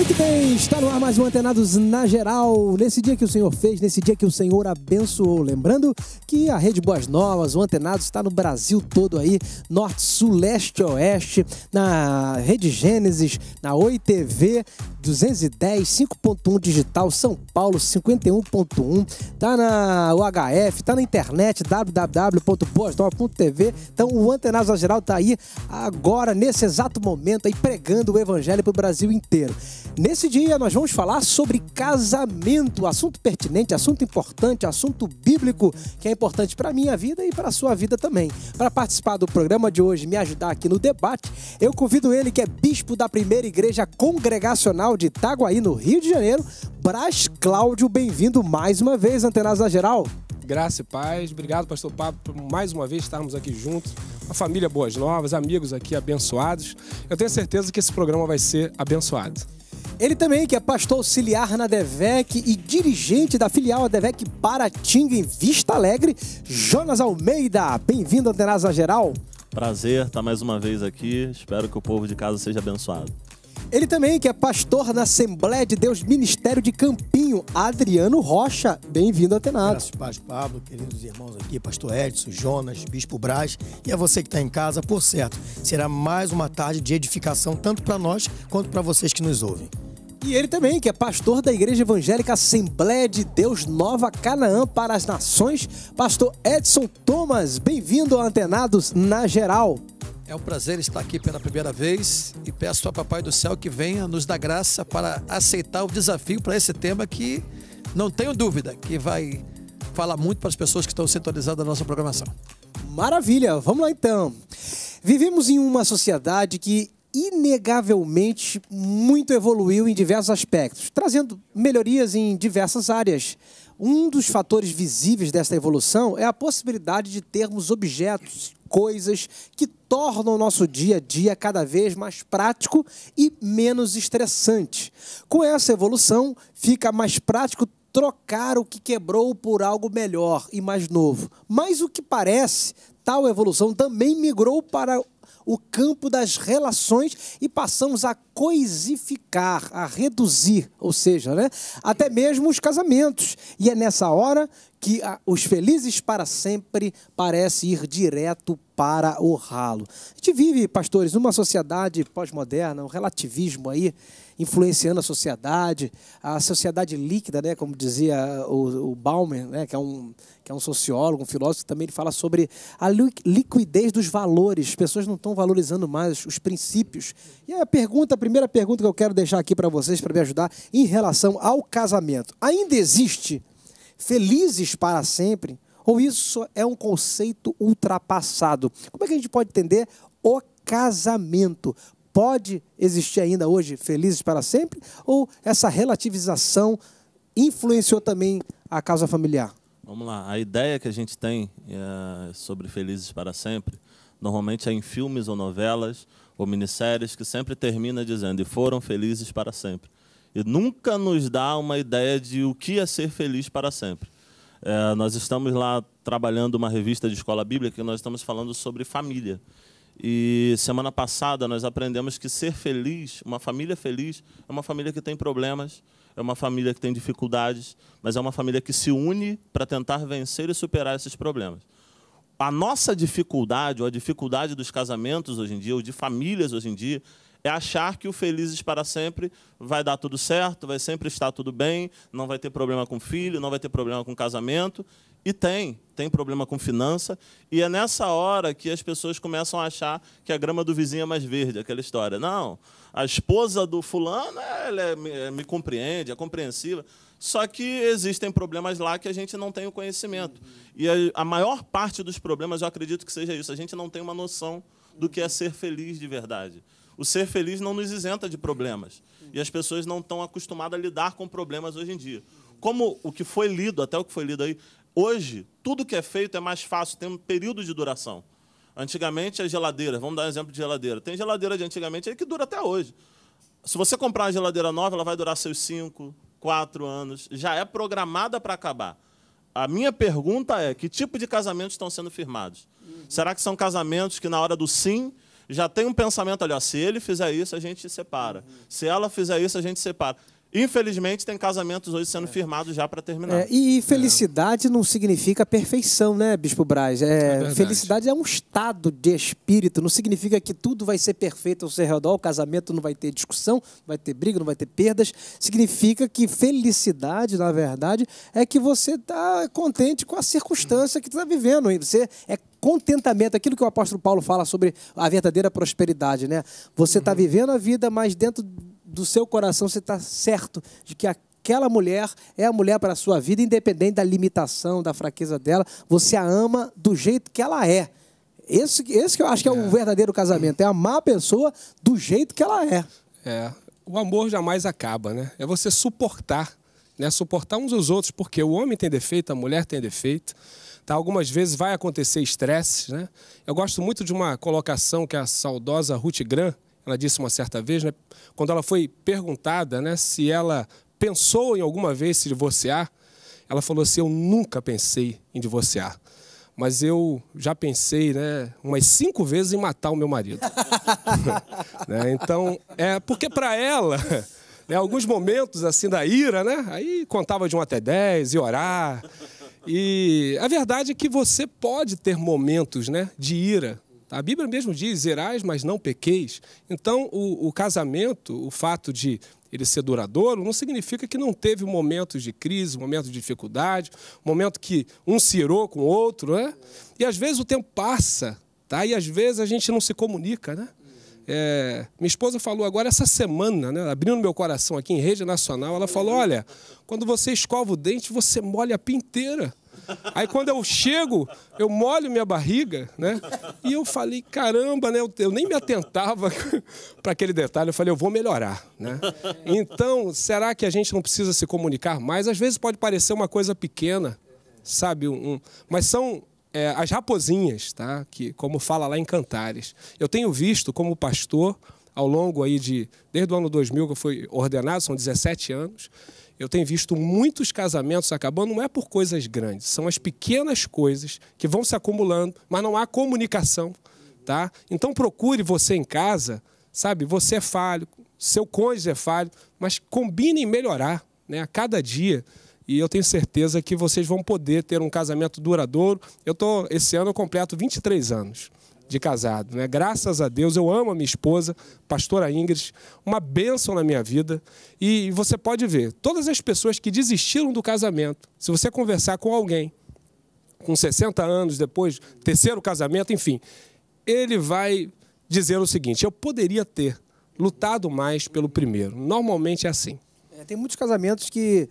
Muito bem, está no ar mais um Antenados na Geral, nesse dia que o Senhor fez, nesse dia que o Senhor abençoou. Lembrando que a Rede Boas Novas, o Antenados, está no Brasil todo aí, norte, sul, leste, oeste, na Rede Gênesis, na Oi TV, 210, 5.1 digital, São Paulo, 51.1, tá na UHF, tá na internet, www.boasnovas.tv. Então o Antenados na Geral está aí agora, nesse exato momento, aí pregando o evangelho para o Brasil inteiro. Nesse dia nós vamos falar sobre casamento, assunto pertinente, assunto importante, assunto bíblico que é importante para minha vida e para a sua vida também. Para participar do programa de hoje, me ajudar aqui no debate, eu convido ele que é bispo da Primeira Igreja Congregacional de Itaguaí, no Rio de Janeiro, Brás Cláudio. Bem-vindo mais uma vez, Antenas da Geral. Graça e paz. Obrigado, pastor Pablo, por mais uma vez estarmos aqui juntos uma família boas novas, amigos aqui abençoados. Eu tenho certeza que esse programa vai ser abençoado. Ele também, que é pastor auxiliar na DEVEC e dirigente da filial DEVEC Paratinga em Vista Alegre, Jonas Almeida. Bem-vindo ao Tenasa Geral. Prazer estar mais uma vez aqui. Espero que o povo de casa seja abençoado. Ele também, que é pastor na Assembleia de Deus Ministério de Campinho, Adriano Rocha. Bem-vindo ao Tenado. Graças, Paz Pablo, queridos irmãos aqui, pastor Edson, Jonas, Bispo Braz e a você que está em casa, por certo, será mais uma tarde de edificação tanto para nós quanto para vocês que nos ouvem. E ele também, que é pastor da Igreja Evangélica Assembleia de Deus Nova Canaã para as Nações, pastor Edson Thomas. Bem-vindo ao Antenados na Geral. É um prazer estar aqui pela primeira vez e peço ao Papai do Céu que venha nos dar graça para aceitar o desafio para esse tema que não tenho dúvida que vai falar muito para as pessoas que estão sintonizadas na nossa programação. Maravilha, vamos lá então. Vivemos em uma sociedade que inegavelmente muito evoluiu em diversos aspectos, trazendo melhorias em diversas áreas. Um dos fatores visíveis desta evolução é a possibilidade de termos objetos, coisas que tornam o nosso dia a dia cada vez mais prático e menos estressante. Com essa evolução, fica mais prático trocar o que quebrou por algo melhor e mais novo. Mas o que parece, tal evolução também migrou para o campo das relações e passamos a coisificar, a reduzir, ou seja, né, até mesmo os casamentos. E é nessa hora que a, ah, os felizes para sempre parece ir direto para o ralo. A gente vive, pastores, numa sociedade pós-moderna, um relativismo aí influenciando a sociedade, a sociedade líquida, né, como dizia o, o Balmer, né, que, é um, que é um sociólogo, um filósofo, também ele fala sobre a liquidez dos valores. As pessoas não estão valorizando mais os princípios. E a pergunta, a primeira pergunta que eu quero deixar aqui para vocês, para me ajudar, em relação ao casamento. Ainda existe felizes para sempre? Ou isso é um conceito ultrapassado? Como é que a gente pode entender o casamento? pode existir ainda hoje felizes para sempre? Ou essa relativização influenciou também a causa familiar? Vamos lá. A ideia que a gente tem é, sobre felizes para sempre normalmente é em filmes ou novelas ou minisséries que sempre termina dizendo e foram felizes para sempre. E nunca nos dá uma ideia de o que é ser feliz para sempre. É, nós estamos lá trabalhando uma revista de escola bíblica e nós estamos falando sobre família. E semana passada nós aprendemos que ser feliz, uma família feliz, é uma família que tem problemas, é uma família que tem dificuldades, mas é uma família que se une para tentar vencer e superar esses problemas. A nossa dificuldade, ou a dificuldade dos casamentos hoje em dia, ou de famílias hoje em dia, é achar que o felizes para sempre vai dar tudo certo, vai sempre estar tudo bem, não vai ter problema com filho, não vai ter problema com casamento, e tem, tem problema com finança. E é nessa hora que as pessoas começam a achar que a grama do vizinho é mais verde, aquela história. Não, a esposa do fulano ela é, me, me compreende, é compreensiva. Só que existem problemas lá que a gente não tem o conhecimento. E a, a maior parte dos problemas, eu acredito que seja isso, a gente não tem uma noção do que é ser feliz de verdade. O ser feliz não nos isenta de problemas. E as pessoas não estão acostumadas a lidar com problemas hoje em dia. Como o que foi lido, até o que foi lido aí, Hoje, tudo que é feito é mais fácil, tem um período de duração. Antigamente, a geladeira, vamos dar um exemplo de geladeira. Tem geladeira de antigamente que dura até hoje. Se você comprar uma geladeira nova, ela vai durar seus 5, 4 anos. Já é programada para acabar. A minha pergunta é: que tipo de casamentos estão sendo firmados? Uhum. Será que são casamentos que, na hora do sim, já tem um pensamento ali, ó, se ele fizer isso, a gente separa. Uhum. Se ela fizer isso, a gente separa. Infelizmente, tem casamentos hoje sendo é. firmados já para terminar. É, e felicidade é. não significa perfeição, né, Bispo Braz? É, é felicidade é um estado de espírito, não significa que tudo vai ser perfeito ao seu redor, o casamento não vai ter discussão, não vai ter briga, não vai ter perdas. Significa que felicidade, na verdade, é que você está contente com a circunstância que está vivendo. você é contentamento, aquilo que o apóstolo Paulo fala sobre a verdadeira prosperidade, né? Você está uhum. vivendo a vida, mas dentro do seu coração você está certo de que aquela mulher é a mulher para a sua vida, independente da limitação, da fraqueza dela, você a ama do jeito que ela é. Esse, esse que eu acho que é, é o verdadeiro casamento, é amar a pessoa do jeito que ela é. É. O amor jamais acaba, né? É você suportar, né? Suportar uns aos outros, porque o homem tem defeito, a mulher tem defeito. Tá? Algumas vezes vai acontecer estresse, né? Eu gosto muito de uma colocação que a saudosa Ruth Graham ela disse uma certa vez, né, quando ela foi perguntada né, se ela pensou em alguma vez se divorciar, ela falou assim: Eu nunca pensei em divorciar, mas eu já pensei né, umas cinco vezes em matar o meu marido. né, então, é porque para ela. Né, alguns momentos assim da ira, né? Aí contava de um até dez e orar. E a verdade é que você pode ter momentos né, de ira a Bíblia mesmo diz: zerais, mas não pequeis. Então, o, o casamento, o fato de ele ser duradouro, não significa que não teve momentos de crise, momentos de dificuldade, momento que um cirou com o outro, né? E às vezes o tempo passa, tá? E às vezes a gente não se comunica, né? É, minha esposa falou agora essa semana, né, abrindo meu coração aqui em rede nacional, ela falou: olha, quando você escova o dente, você molha a pia inteira. Aí quando eu chego, eu molho minha barriga, né? E eu falei, caramba, né? Eu, eu nem me atentava para aquele detalhe. Eu falei, eu vou melhorar, né? Então, será que a gente não precisa se comunicar mais? Às vezes pode parecer uma coisa pequena, sabe? Um, um mas são é, as raposinhas, tá? Que como fala lá em Cantares. Eu tenho visto como pastor ao longo aí de desde o ano 2000 que eu fui ordenado, são 17 anos, eu tenho visto muitos casamentos acabando, não é por coisas grandes, são as pequenas coisas que vão se acumulando, mas não há comunicação, tá? Então procure você em casa, sabe? Você é falho, seu cônjuge é falho, mas combine em melhorar, né? A cada dia. E eu tenho certeza que vocês vão poder ter um casamento duradouro. Eu tô esse ano eu completo 23 anos de casado. Né? Graças a Deus, eu amo a minha esposa, pastora Ingrid, uma bênção na minha vida. E você pode ver, todas as pessoas que desistiram do casamento, se você conversar com alguém, com 60 anos depois, terceiro casamento, enfim, ele vai dizer o seguinte: eu poderia ter lutado mais pelo primeiro. Normalmente é assim. É, tem muitos casamentos que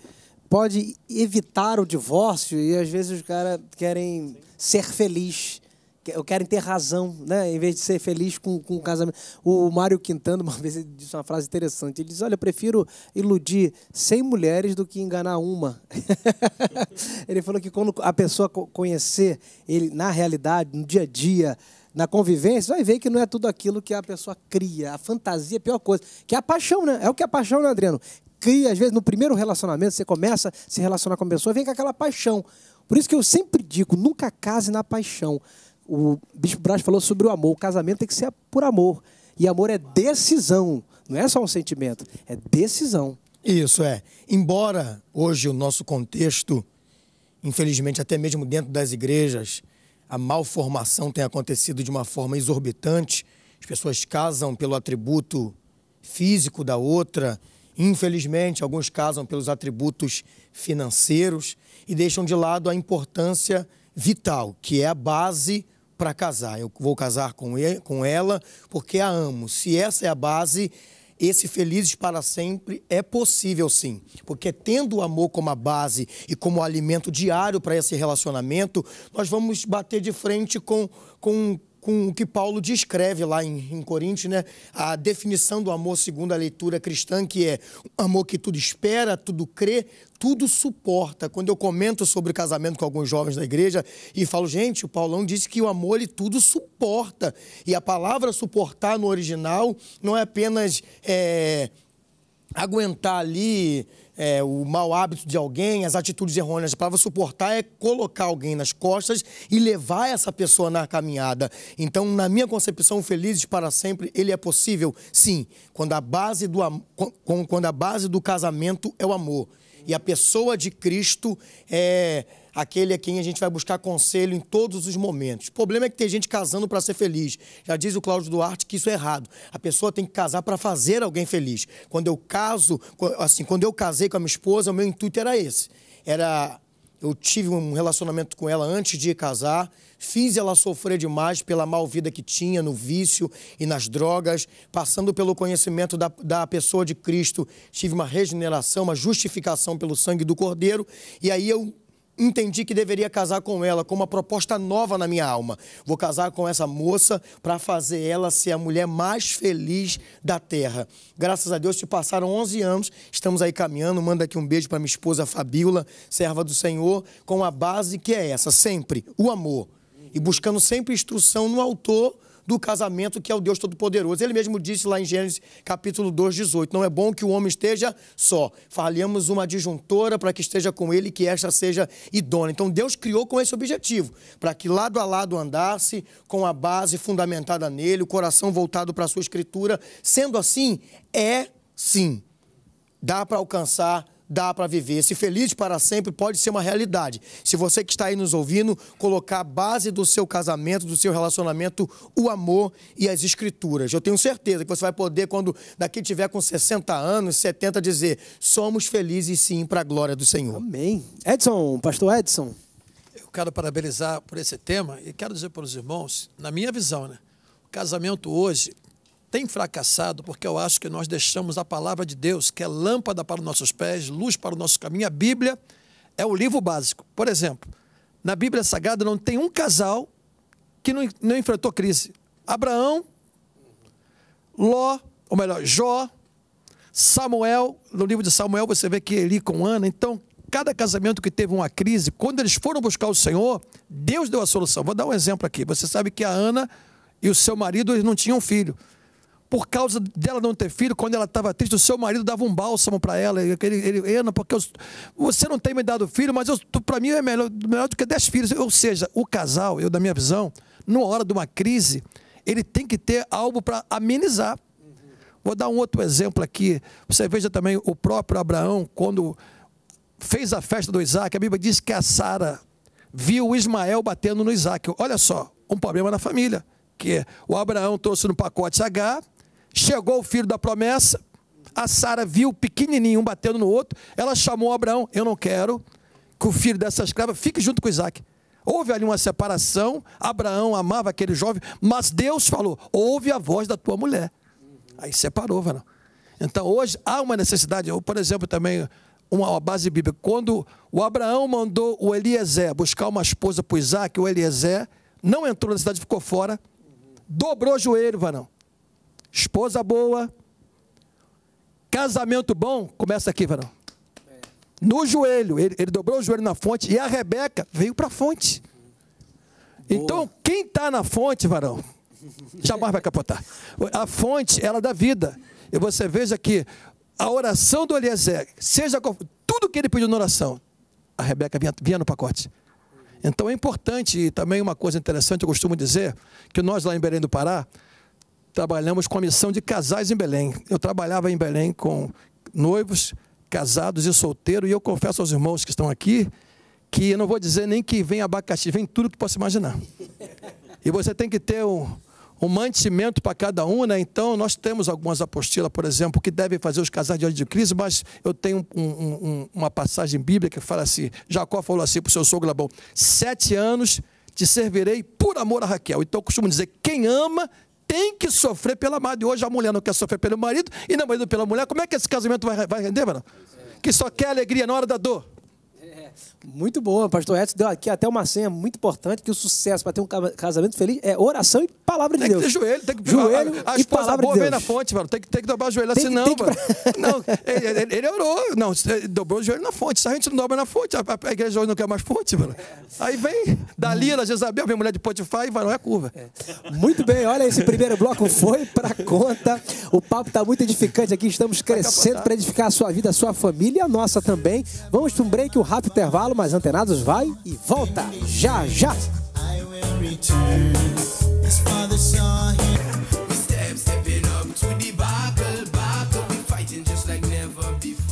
pode evitar o divórcio e às vezes os caras querem ser felizes querem ter razão, né? Em vez de ser feliz com, com o casamento. O Mário Quintana, uma vez, ele disse uma frase interessante. Ele diz: Olha, eu prefiro iludir 100 mulheres do que enganar uma. ele falou que quando a pessoa conhecer ele na realidade, no dia a dia, na convivência, vai ver que não é tudo aquilo que a pessoa cria. A fantasia é a pior coisa. Que é a paixão, né? É o que é a paixão, né, Adriano? Cria, às vezes, no primeiro relacionamento, você começa a se relacionar com a pessoa, vem com aquela paixão. Por isso que eu sempre digo, nunca case na paixão. O Bispo Braz falou sobre o amor. O casamento tem que ser por amor. E amor é decisão. Não é só um sentimento, é decisão. Isso é. Embora hoje o nosso contexto, infelizmente até mesmo dentro das igrejas, a malformação tenha acontecido de uma forma exorbitante, as pessoas casam pelo atributo físico da outra, infelizmente alguns casam pelos atributos financeiros e deixam de lado a importância vital, que é a base para casar. Eu vou casar com, ele, com ela porque a amo. Se essa é a base, esse Felizes para Sempre é possível sim, porque tendo o amor como a base e como alimento diário para esse relacionamento, nós vamos bater de frente com, com com o que Paulo descreve lá em, em Coríntios, né? A definição do amor segundo a leitura cristã, que é um amor que tudo espera, tudo crê, tudo suporta. Quando eu comento sobre o casamento com alguns jovens da igreja e falo, gente, o Paulão disse que o amor ele tudo suporta. E a palavra suportar no original não é apenas é, aguentar ali é, o mau hábito de alguém, as atitudes errôneas. para você suportar é colocar alguém nas costas e levar essa pessoa na caminhada. Então, na minha concepção, felizes para sempre, ele é possível, sim, quando a base do, quando a base do casamento é o amor. E a pessoa de Cristo é aquele a quem a gente vai buscar conselho em todos os momentos. O problema é que tem gente casando para ser feliz. Já diz o Cláudio Duarte que isso é errado. A pessoa tem que casar para fazer alguém feliz. Quando eu caso, assim, quando eu casei com a minha esposa, o meu intuito era esse. Era eu tive um relacionamento com ela antes de casar, fiz ela sofrer demais pela mal vida que tinha no vício e nas drogas, passando pelo conhecimento da, da pessoa de Cristo, tive uma regeneração, uma justificação pelo sangue do Cordeiro, e aí eu entendi que deveria casar com ela, com uma proposta nova na minha alma. Vou casar com essa moça para fazer ela ser a mulher mais feliz da terra. Graças a Deus se passaram 11 anos, estamos aí caminhando. Manda aqui um beijo para minha esposa Fabíola, serva do Senhor, com a base que é essa, sempre o amor. E buscando sempre instrução no autor do casamento, que é o Deus Todo-Poderoso. Ele mesmo disse lá em Gênesis capítulo 2, 18: Não é bom que o homem esteja só. Falhamos uma disjuntora para que esteja com ele, que esta seja idônea. Então Deus criou com esse objetivo, para que lado a lado andasse, com a base fundamentada nele, o coração voltado para a sua escritura. Sendo assim, é sim, dá para alcançar dá para viver. Se feliz para sempre pode ser uma realidade. Se você que está aí nos ouvindo, colocar a base do seu casamento, do seu relacionamento, o amor e as escrituras. Eu tenho certeza que você vai poder, quando daqui tiver com 60 anos, 70, dizer: somos felizes sim para a glória do Senhor. Amém. Edson, pastor Edson. Eu quero parabenizar por esse tema e quero dizer para os irmãos, na minha visão, né? O casamento hoje tem fracassado porque eu acho que nós deixamos a palavra de Deus, que é lâmpada para os nossos pés, luz para o nosso caminho. A Bíblia é o livro básico. Por exemplo, na Bíblia Sagrada não tem um casal que não, não enfrentou crise. Abraão, Ló, ou melhor, Jó, Samuel, no livro de Samuel você vê que Eli com Ana, então cada casamento que teve uma crise, quando eles foram buscar o Senhor, Deus deu a solução. Vou dar um exemplo aqui. Você sabe que a Ana e o seu marido eles não tinham filho por causa dela não ter filho, quando ela estava triste, o seu marido dava um bálsamo para ela. Ele, ele Ana, porque eu, você não tem me dado filho, mas para mim é melhor, melhor do que dez filhos. Ou seja, o casal, eu da minha visão, numa hora de uma crise, ele tem que ter algo para amenizar. Vou dar um outro exemplo aqui. Você veja também o próprio Abraão, quando fez a festa do Isaac, a Bíblia diz que a Sara viu Ismael batendo no Isaac. Olha só, um problema na família. Que é, o Abraão trouxe no pacote H, Chegou o filho da promessa, a Sara viu pequenininho um batendo no outro, ela chamou Abraão, eu não quero que o filho dessa escrava fique junto com Isaac. Houve ali uma separação, Abraão amava aquele jovem, mas Deus falou, ouve a voz da tua mulher. Aí separou, varão. Então hoje há uma necessidade, eu, por exemplo, também uma base bíblica. Quando o Abraão mandou o Eliezer buscar uma esposa para Isaac, o Eliezer não entrou na cidade, ficou fora, dobrou o joelho, varão esposa boa, casamento bom, começa aqui, Varão. No joelho, ele, ele, dobrou o joelho na fonte e a Rebeca veio para a fonte. Boa. Então, quem está na fonte, Varão, jamais vai capotar. A fonte, ela dá vida. E você veja que a oração do Eliezer, seja tudo que ele pediu na oração, a Rebeca vinha, vinha no pacote. Então é importante, e também uma coisa interessante, eu costumo dizer, que nós lá em Belém do Pará, trabalhamos com a missão de casais em Belém. Eu trabalhava em Belém com noivos, casados e solteiros, e eu confesso aos irmãos que estão aqui que eu não vou dizer nem que vem abacaxi, vem tudo que possa imaginar. E você tem que ter um, um mantimento para cada um, né? Então, nós temos algumas apostilas, por exemplo, que devem fazer os casais diante de crise, mas eu tenho um, um, uma passagem bíblica que fala assim: Jacó falou assim para o seu sogro Labão: sete anos te servirei por amor a Raquel. Então, eu costumo dizer: quem ama tem que sofrer pela mãe E hoje a mulher não quer sofrer pelo marido e não marido pela mulher. Como é que esse casamento vai, vai render, mano? Que só quer alegria na hora da dor. É, muito boa, pastor Edson deu aqui até uma senha muito importante que o sucesso para ter um casamento feliz é oração e palavra de tem Deus. Tem que ter joelho, tem que joelho a, ah, a, ah, a e palavra boa de Deus. vem na fonte, mano. Tem que tem que dobrar o joelho tem assim, não, mano. não, ele, ele, ele, orou, não, dobrou o joelho na fonte. Se a gente não dobra na fonte, a, a igreja hoje não quer mais fonte, mano. Aí vem Dalila, hum. Jezabel, vem mulher de Potifar e vai não é curva. É. Muito bem, olha esse primeiro bloco foi para conta. O papo está muito edificante aqui, estamos crescendo para edificar a sua vida, a sua família e a nossa também. Vamos para um break, um rápido intervalo, mas antenados vai e volta já já. I will return.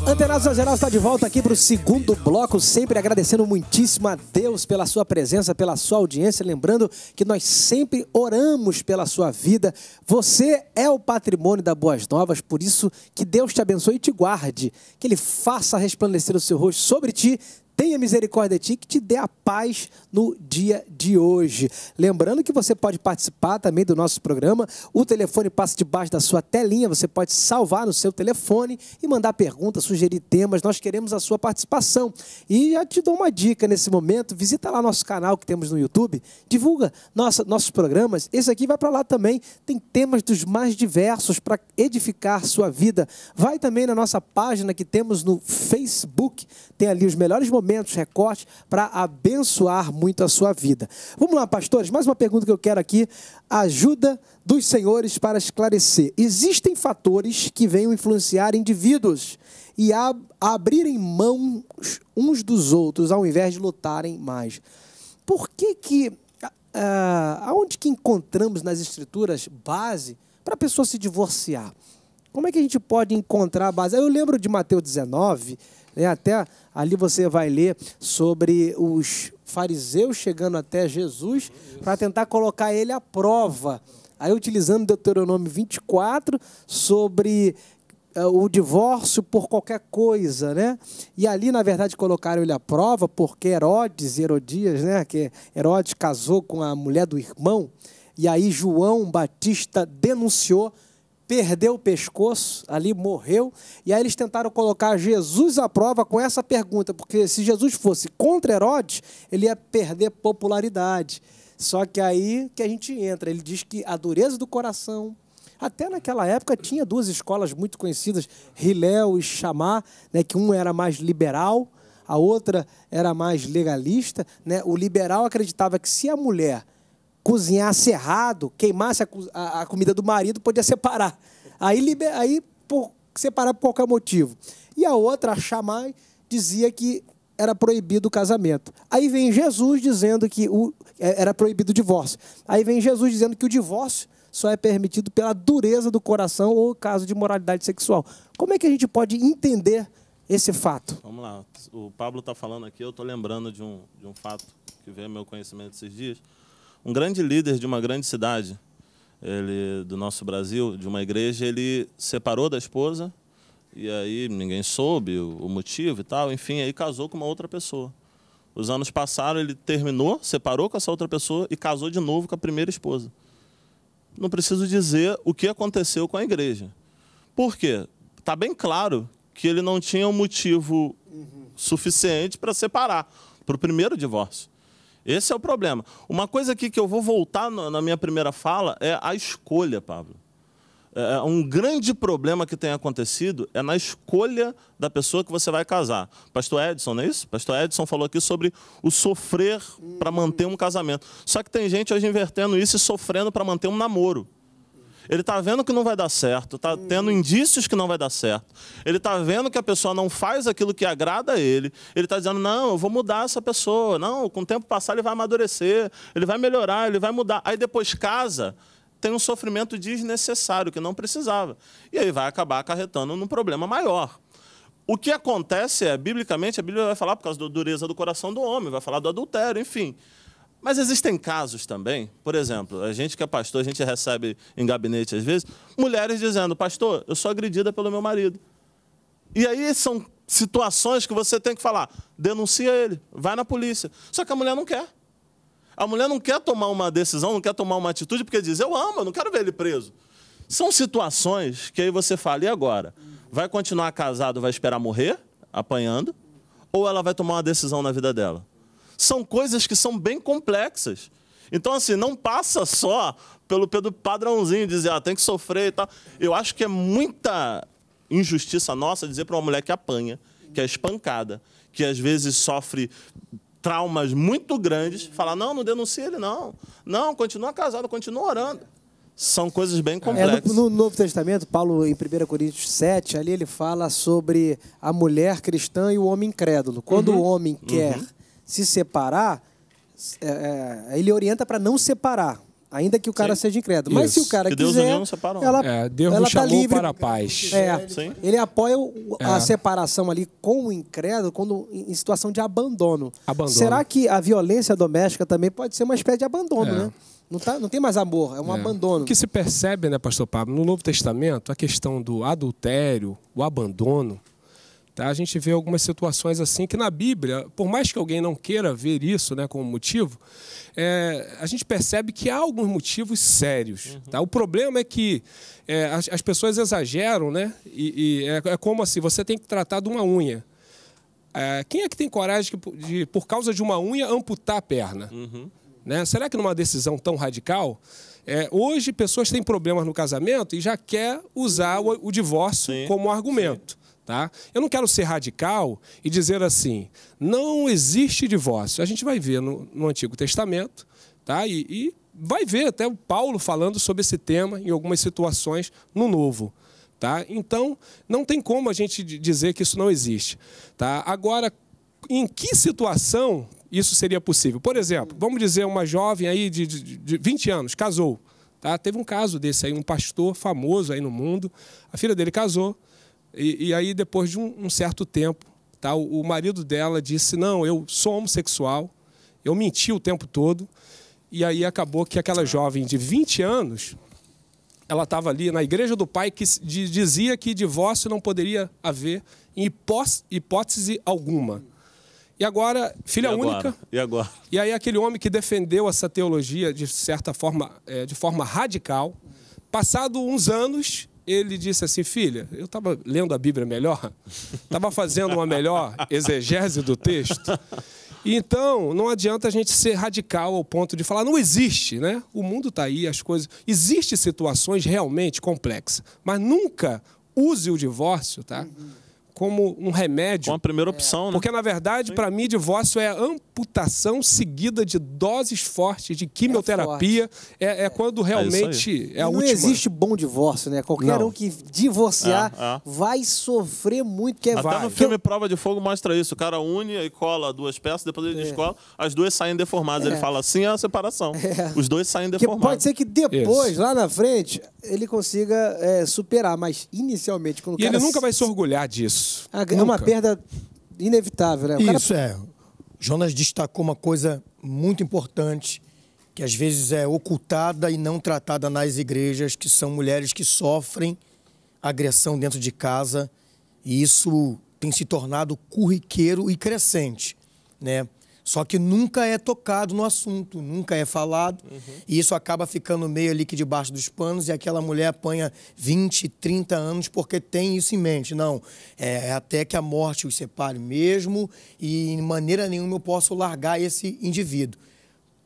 Antenados Geral está de volta aqui para o segundo bloco, sempre agradecendo muitíssimo a Deus pela sua presença, pela sua audiência. Lembrando que nós sempre oramos pela sua vida. Você é o patrimônio da Boas Novas, por isso que Deus te abençoe e te guarde. Que Ele faça resplandecer o seu rosto sobre ti, tenha misericórdia de ti, que te dê a paz no dia de hoje. Lembrando que você pode participar também do nosso programa. O telefone passa debaixo da sua telinha, você pode salvar no seu telefone e mandar perguntas, sugerir temas. Nós queremos a sua participação. E já te dou uma dica nesse momento, visita lá nosso canal que temos no YouTube, divulga nossa, nossos programas. Esse aqui vai para lá também, tem temas dos mais diversos para edificar sua vida. Vai também na nossa página que temos no Facebook, tem ali os melhores momentos, recortes para abençoar muito a sua vida. Vamos lá, pastores, mais uma pergunta que eu quero aqui, ajuda dos senhores para esclarecer. Existem fatores que venham influenciar indivíduos e ab abrirem mãos uns dos outros ao invés de lutarem mais. Por que que ah, ah, aonde que encontramos nas escrituras base para a pessoa se divorciar? Como é que a gente pode encontrar a base? Eu lembro de Mateus 19, né, até ali você vai ler sobre os, fariseus chegando até Jesus para tentar colocar ele à prova. Aí utilizando Deuteronômio 24 sobre eh, o divórcio por qualquer coisa, né? E ali, na verdade, colocaram ele à prova porque Herodes e Herodias, né? Que Herodes casou com a mulher do irmão, e aí João Batista denunciou perdeu o pescoço, ali morreu, e aí eles tentaram colocar Jesus à prova com essa pergunta, porque se Jesus fosse contra Herodes, ele ia perder popularidade. Só que aí que a gente entra, ele diz que a dureza do coração, até naquela época tinha duas escolas muito conhecidas, Hilel e Chamar né, que um era mais liberal, a outra era mais legalista, né? O liberal acreditava que se a mulher cozinhasse errado, queimasse a, a, a comida do marido, podia separar. Aí, liber, aí por, separar por qualquer motivo. E a outra, a Chamai, dizia que era proibido o casamento. Aí vem Jesus dizendo que o, é, era proibido o divórcio. Aí vem Jesus dizendo que o divórcio só é permitido pela dureza do coração ou caso de moralidade sexual. Como é que a gente pode entender esse fato? Vamos lá. O Pablo está falando aqui, eu estou lembrando de um, de um fato que veio ao meu conhecimento esses dias um grande líder de uma grande cidade, ele do nosso Brasil, de uma igreja, ele separou da esposa e aí ninguém soube o motivo e tal, enfim, aí casou com uma outra pessoa. Os anos passaram, ele terminou, separou com essa outra pessoa e casou de novo com a primeira esposa. Não preciso dizer o que aconteceu com a igreja. Por quê? Está bem claro que ele não tinha um motivo uhum. suficiente para separar, para o primeiro divórcio. Esse é o problema. Uma coisa aqui que eu vou voltar na minha primeira fala é a escolha, Pablo. É, é um grande problema que tem acontecido é na escolha da pessoa que você vai casar. Pastor Edson, não é isso? Pastor Edson falou aqui sobre o sofrer para manter um casamento. Só que tem gente hoje invertendo isso e sofrendo para manter um namoro. Ele está vendo que não vai dar certo, está tendo hum. indícios que não vai dar certo. Ele está vendo que a pessoa não faz aquilo que agrada a ele. Ele está dizendo: não, eu vou mudar essa pessoa. Não, com o tempo passar ele vai amadurecer, ele vai melhorar, ele vai mudar. Aí depois casa tem um sofrimento desnecessário que não precisava. E aí vai acabar acarretando num problema maior. O que acontece é, biblicamente, a Bíblia vai falar por causa da dureza do coração do homem, vai falar do adultério, enfim. Mas existem casos também, por exemplo, a gente que é pastor, a gente recebe em gabinete às vezes, mulheres dizendo: Pastor, eu sou agredida pelo meu marido. E aí são situações que você tem que falar: denuncia ele, vai na polícia. Só que a mulher não quer. A mulher não quer tomar uma decisão, não quer tomar uma atitude, porque diz: Eu amo, eu não quero ver ele preso. São situações que aí você fala: e agora? Vai continuar casado, vai esperar morrer, apanhando? Ou ela vai tomar uma decisão na vida dela? são coisas que são bem complexas. Então, assim, não passa só pelo, pelo padrãozinho, dizer, ah, tem que sofrer e tal. Eu acho que é muita injustiça nossa dizer para uma mulher que apanha, que é espancada, que às vezes sofre traumas muito grandes, falar, não, não denuncie ele, não. Não, continua casado, continua orando. São coisas bem complexas. É, no, no, Novo Testamento, Paulo, em 1 Coríntios 7, ali ele fala sobre a mulher cristã e o homem incrédulo. Quando uhum. o homem quer... Uhum se separar, é, é ele orienta para não separar, ainda que o cara Sim. seja incrédulo. Mas se o cara que Deus quiser, Deus não separou ela, é, Deus ela tá livre para a paz. É, ele apoia o, a é. separação ali com o incrédulo quando em situação de abandono. abandono. Será que a violência doméstica também pode ser uma espécie de abandono, é. né? Não, tá, não tem mais amor, é um é. abandono. O que se percebe, né, pastor Pablo, no Novo Testamento, a questão do adultério, o abandono, Tá? A gente vê algumas situações assim que na Bíblia, por mais que alguém não queira ver isso né, como motivo, é, a gente percebe que há alguns motivos sérios. Uhum. Tá? O problema é que é, as, as, pessoas exageram, né? E, e é, é, como assim, você tem que tratar de uma unha. É, quem é que tem coragem de, de, por causa de uma unha, amputar a perna? Uhum. Né? Será que numa decisão tão radical? É, hoje, pessoas têm problemas no casamento e já quer usar o, o divórcio sim, como argumento. Sim. Tá? Eu não quero ser radical e dizer assim, não existe divórcio. A gente vai ver no, no Antigo Testamento, tá? E, e, vai ver até o Paulo falando sobre esse tema em algumas situações no Novo. Tá? Então, não tem como a gente dizer que isso não existe. Tá? Agora, em que situação isso seria possível? Por exemplo, vamos dizer uma jovem aí de, de, de 20 anos, casou. Tá? Teve um caso desse aí, um pastor famoso aí no mundo. A filha dele casou, e, e aí, depois de um, um certo tempo, tá, o, o marido dela disse: Não, eu sou homossexual, eu menti o tempo todo. E aí acabou que aquela jovem de 20 anos, ela estava ali na igreja do pai que dizia que divórcio não poderia haver em hipótese alguma. E agora, filha e agora? única. E agora? E aí aquele homem que defendeu essa teologia de certa forma, eh, de forma radical, passado uns anos, ele disse assim: filha, eu estava lendo a Bíblia melhor, estava fazendo uma melhor exegese do texto. Então, não adianta a gente ser radical ao ponto de falar, não existe, né? O mundo está aí, as coisas. Existem situações realmente complexas, mas nunca use o divórcio, tá? Uhum como um remédio. Uma primeira opção, é. né? Porque, na verdade, para mim, divórcio é amputação seguida de doses fortes de quimioterapia. É, é, é quando é realmente é, a não última. Não existe bom divórcio, né? Qualquer não. um que divorciar é, é. vai sofrer muito. Que é Até vai. no filme Prova de Fogo mostra isso. O cara une e cola duas peças, depois ele descola, as duas saem deformadas. Ele fala assim, é a separação. Os dois saem deformados. Que pode ser que depois, isso. lá na frente, ele consiga superar, mas inicialmente... Quando e ele nunca vai se orgulhar disso. Isso. A, ah, é uma perda inevitável, né? O Isso, cara... é. Jonas destacou uma coisa muito importante, que às vezes é ocultada e não tratada nas igrejas, que são mulheres que sofrem agressão dentro de casa, e isso tem se tornado curriqueiro e crescente, né? Só que nunca é tocado no assunto, nunca é falado. Uhum. E isso acaba ficando meio ali que debaixo dos panos e aquela mulher apanha 20, 30 anos porque tem isso em mente. Não, é, é até que a morte os separe mesmo e de maneira nenhuma eu posso largar esse indivíduo.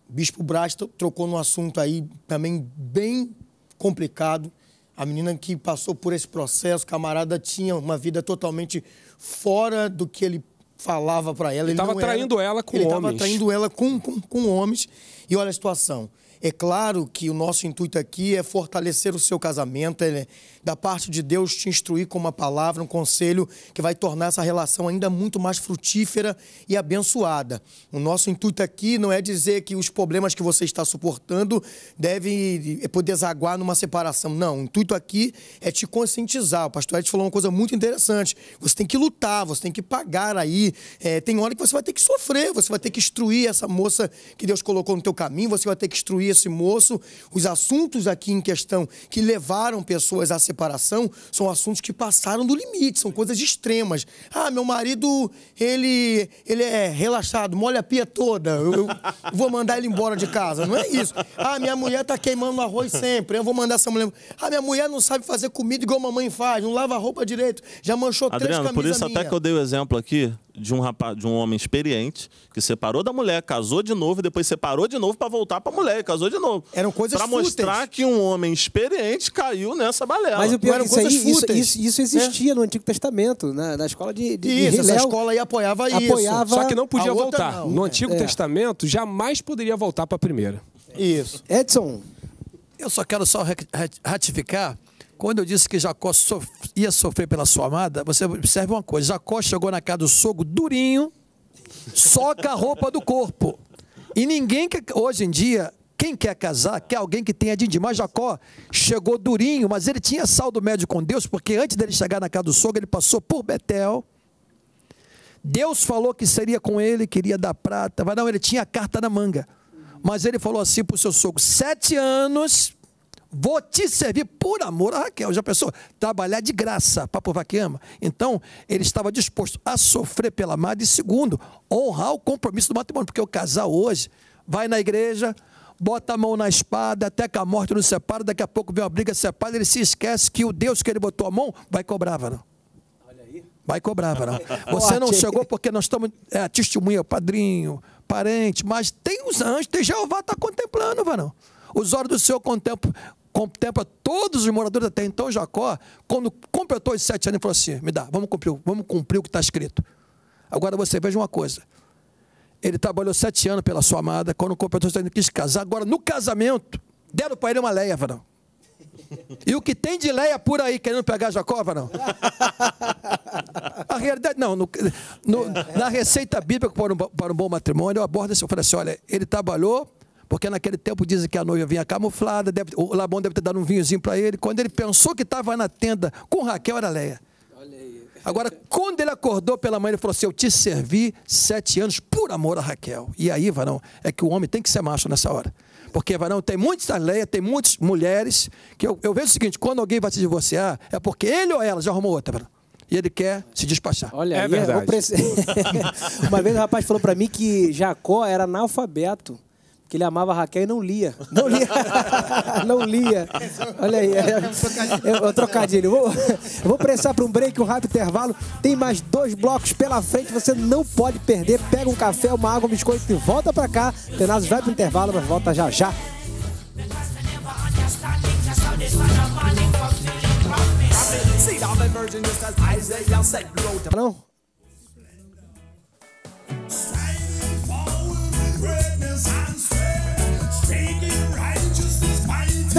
Bispo Braz trocou num assunto aí também bem complicado. A menina que passou por esse processo, camarada, tinha uma vida totalmente fora do que ele falava para ela. Ele estava traindo era, ela com ele homens. Ele estava traindo ela com, com, com homens. E olha a situação. É claro que o nosso intuito aqui é fortalecer o seu casamento, é da parte de Deus te instruir com uma palavra, um conselho que vai tornar essa relação ainda muito mais frutífera e abençoada. O nosso intuito aqui não é dizer que os problemas que você está suportando devem eh, poder desaguar numa separação. Não, o intuito aqui é te conscientizar. O pastor Ed falou uma coisa muito interessante. Você tem que lutar, você tem que pagar aí. É, tem hora que você vai ter que sofrer, você vai ter que instruir essa moça que Deus colocou no teu caminho, você vai ter que instruir esse moço. Os assuntos aqui em questão que levaram pessoas a se separação são assuntos que passaram do limite, são coisas extremas. Ah, meu marido, ele, ele é relaxado, molha a pia toda, eu, eu vou mandar ele embora de casa. Não é isso. Ah, minha mulher tá queimando arroz sempre, eu vou mandar essa mulher. Ah, minha mulher não sabe fazer comida igual a mamãe faz, não lava a roupa direito, já manchou Adriano, três camisas por isso minha. até que eu dei o exemplo aqui de um rapaz, de um homem experiente que separou da mulher, casou de novo e depois separou de novo para voltar para a mulher, e casou de novo. Eram coisas para mostrar que um homem experiente caiu nessa balela. Mas o pior é eram isso, coisas aí, Isso, isso, isso existia é. no Antigo Testamento, na, na escola de, de Isso, de essa escola aí apoiava, apoiava isso. Só que não podia voltar. Não, no Antigo é. é. Testamento jamais poderia voltar para a primeira. Isso. Edson, eu só quero só ratificar quando eu disse que Jacó sof ia sofrer pela sua amada, você observa uma coisa: Jacó chegou na casa do sogro durinho, soca a roupa do corpo. E ninguém que hoje em dia quem quer casar quer alguém que tenha dindim. Mas Jacó chegou durinho, mas ele tinha saldo médio com Deus, porque antes dele chegar na casa do sogro, ele passou por Betel. Deus falou que seria com ele, queria dar prata, mas não, ele tinha a carta na manga. Mas ele falou assim para o seu sogro: sete anos vou te servir por amor a Raquel. Já pensou? Trabalhar de graça para provar que ama. Então, ele estava disposto a sofrer pela amada e, segundo, honrar o compromisso do matrimônio. Porque o casal hoje vai na igreja, bota a mão na espada, até que a morte nos separa, daqui a pouco vem uma briga, separa, ele se esquece que o Deus que ele botou a mão vai cobrar, varão. Vai cobrar, varão. Você não chegou porque nós estamos. É, testemunha, padrinho, parente, mas tem os anjos, tem Jeová está contemplando, varão. Os olhos do Senhor contemplam, contempla todos os moradores da terra. Então Jacó, quando completou os sete anos, ele falou assim: me dá, vamos cumprir, vamos cumprir o que está escrito. Agora você veja uma coisa. Ele trabalhou sete anos pela sua amada, quando completou os sete anos, quis casar. Agora, no casamento, deram para ele uma leia, varão. E o que tem de leia por aí querendo pegar Jacó, varão? A realidade, não. No, no, na receita bíblica para um, para um bom matrimônio, eu abordo isso. Assim, eu falei assim: olha, ele trabalhou porque naquele tempo dizem que a noiva vinha camuflada, deve, o Labão deve ter dado um vinhozinho para ele. Quando ele pensou que estava na tenda com Raquel, era Leia. Agora, quando ele acordou pela manhã, ele falou assim: Eu te servi sete anos por amor a Raquel. E aí, varão, é que o homem tem que ser macho nessa hora. Porque, varão, tem muitas leias, tem muitas mulheres, que eu, eu vejo o seguinte: quando alguém vai se divorciar, é porque ele ou ela já arrumou outra, varão e ele quer se despachar. Olha, é verdade. Uma vez o um rapaz falou para mim que Jacó era analfabeto que ele amava Raquel e não lia. Não lia. não lia. Olha aí. É, é um trocadilho. É vou, vou pressar para um break, um rápido intervalo. Tem mais dois blocos pela frente. Você não pode perder. Pega um café, uma água, um biscoito e volta para cá. Tenazes vai para o intervalo, mas volta já já. Não?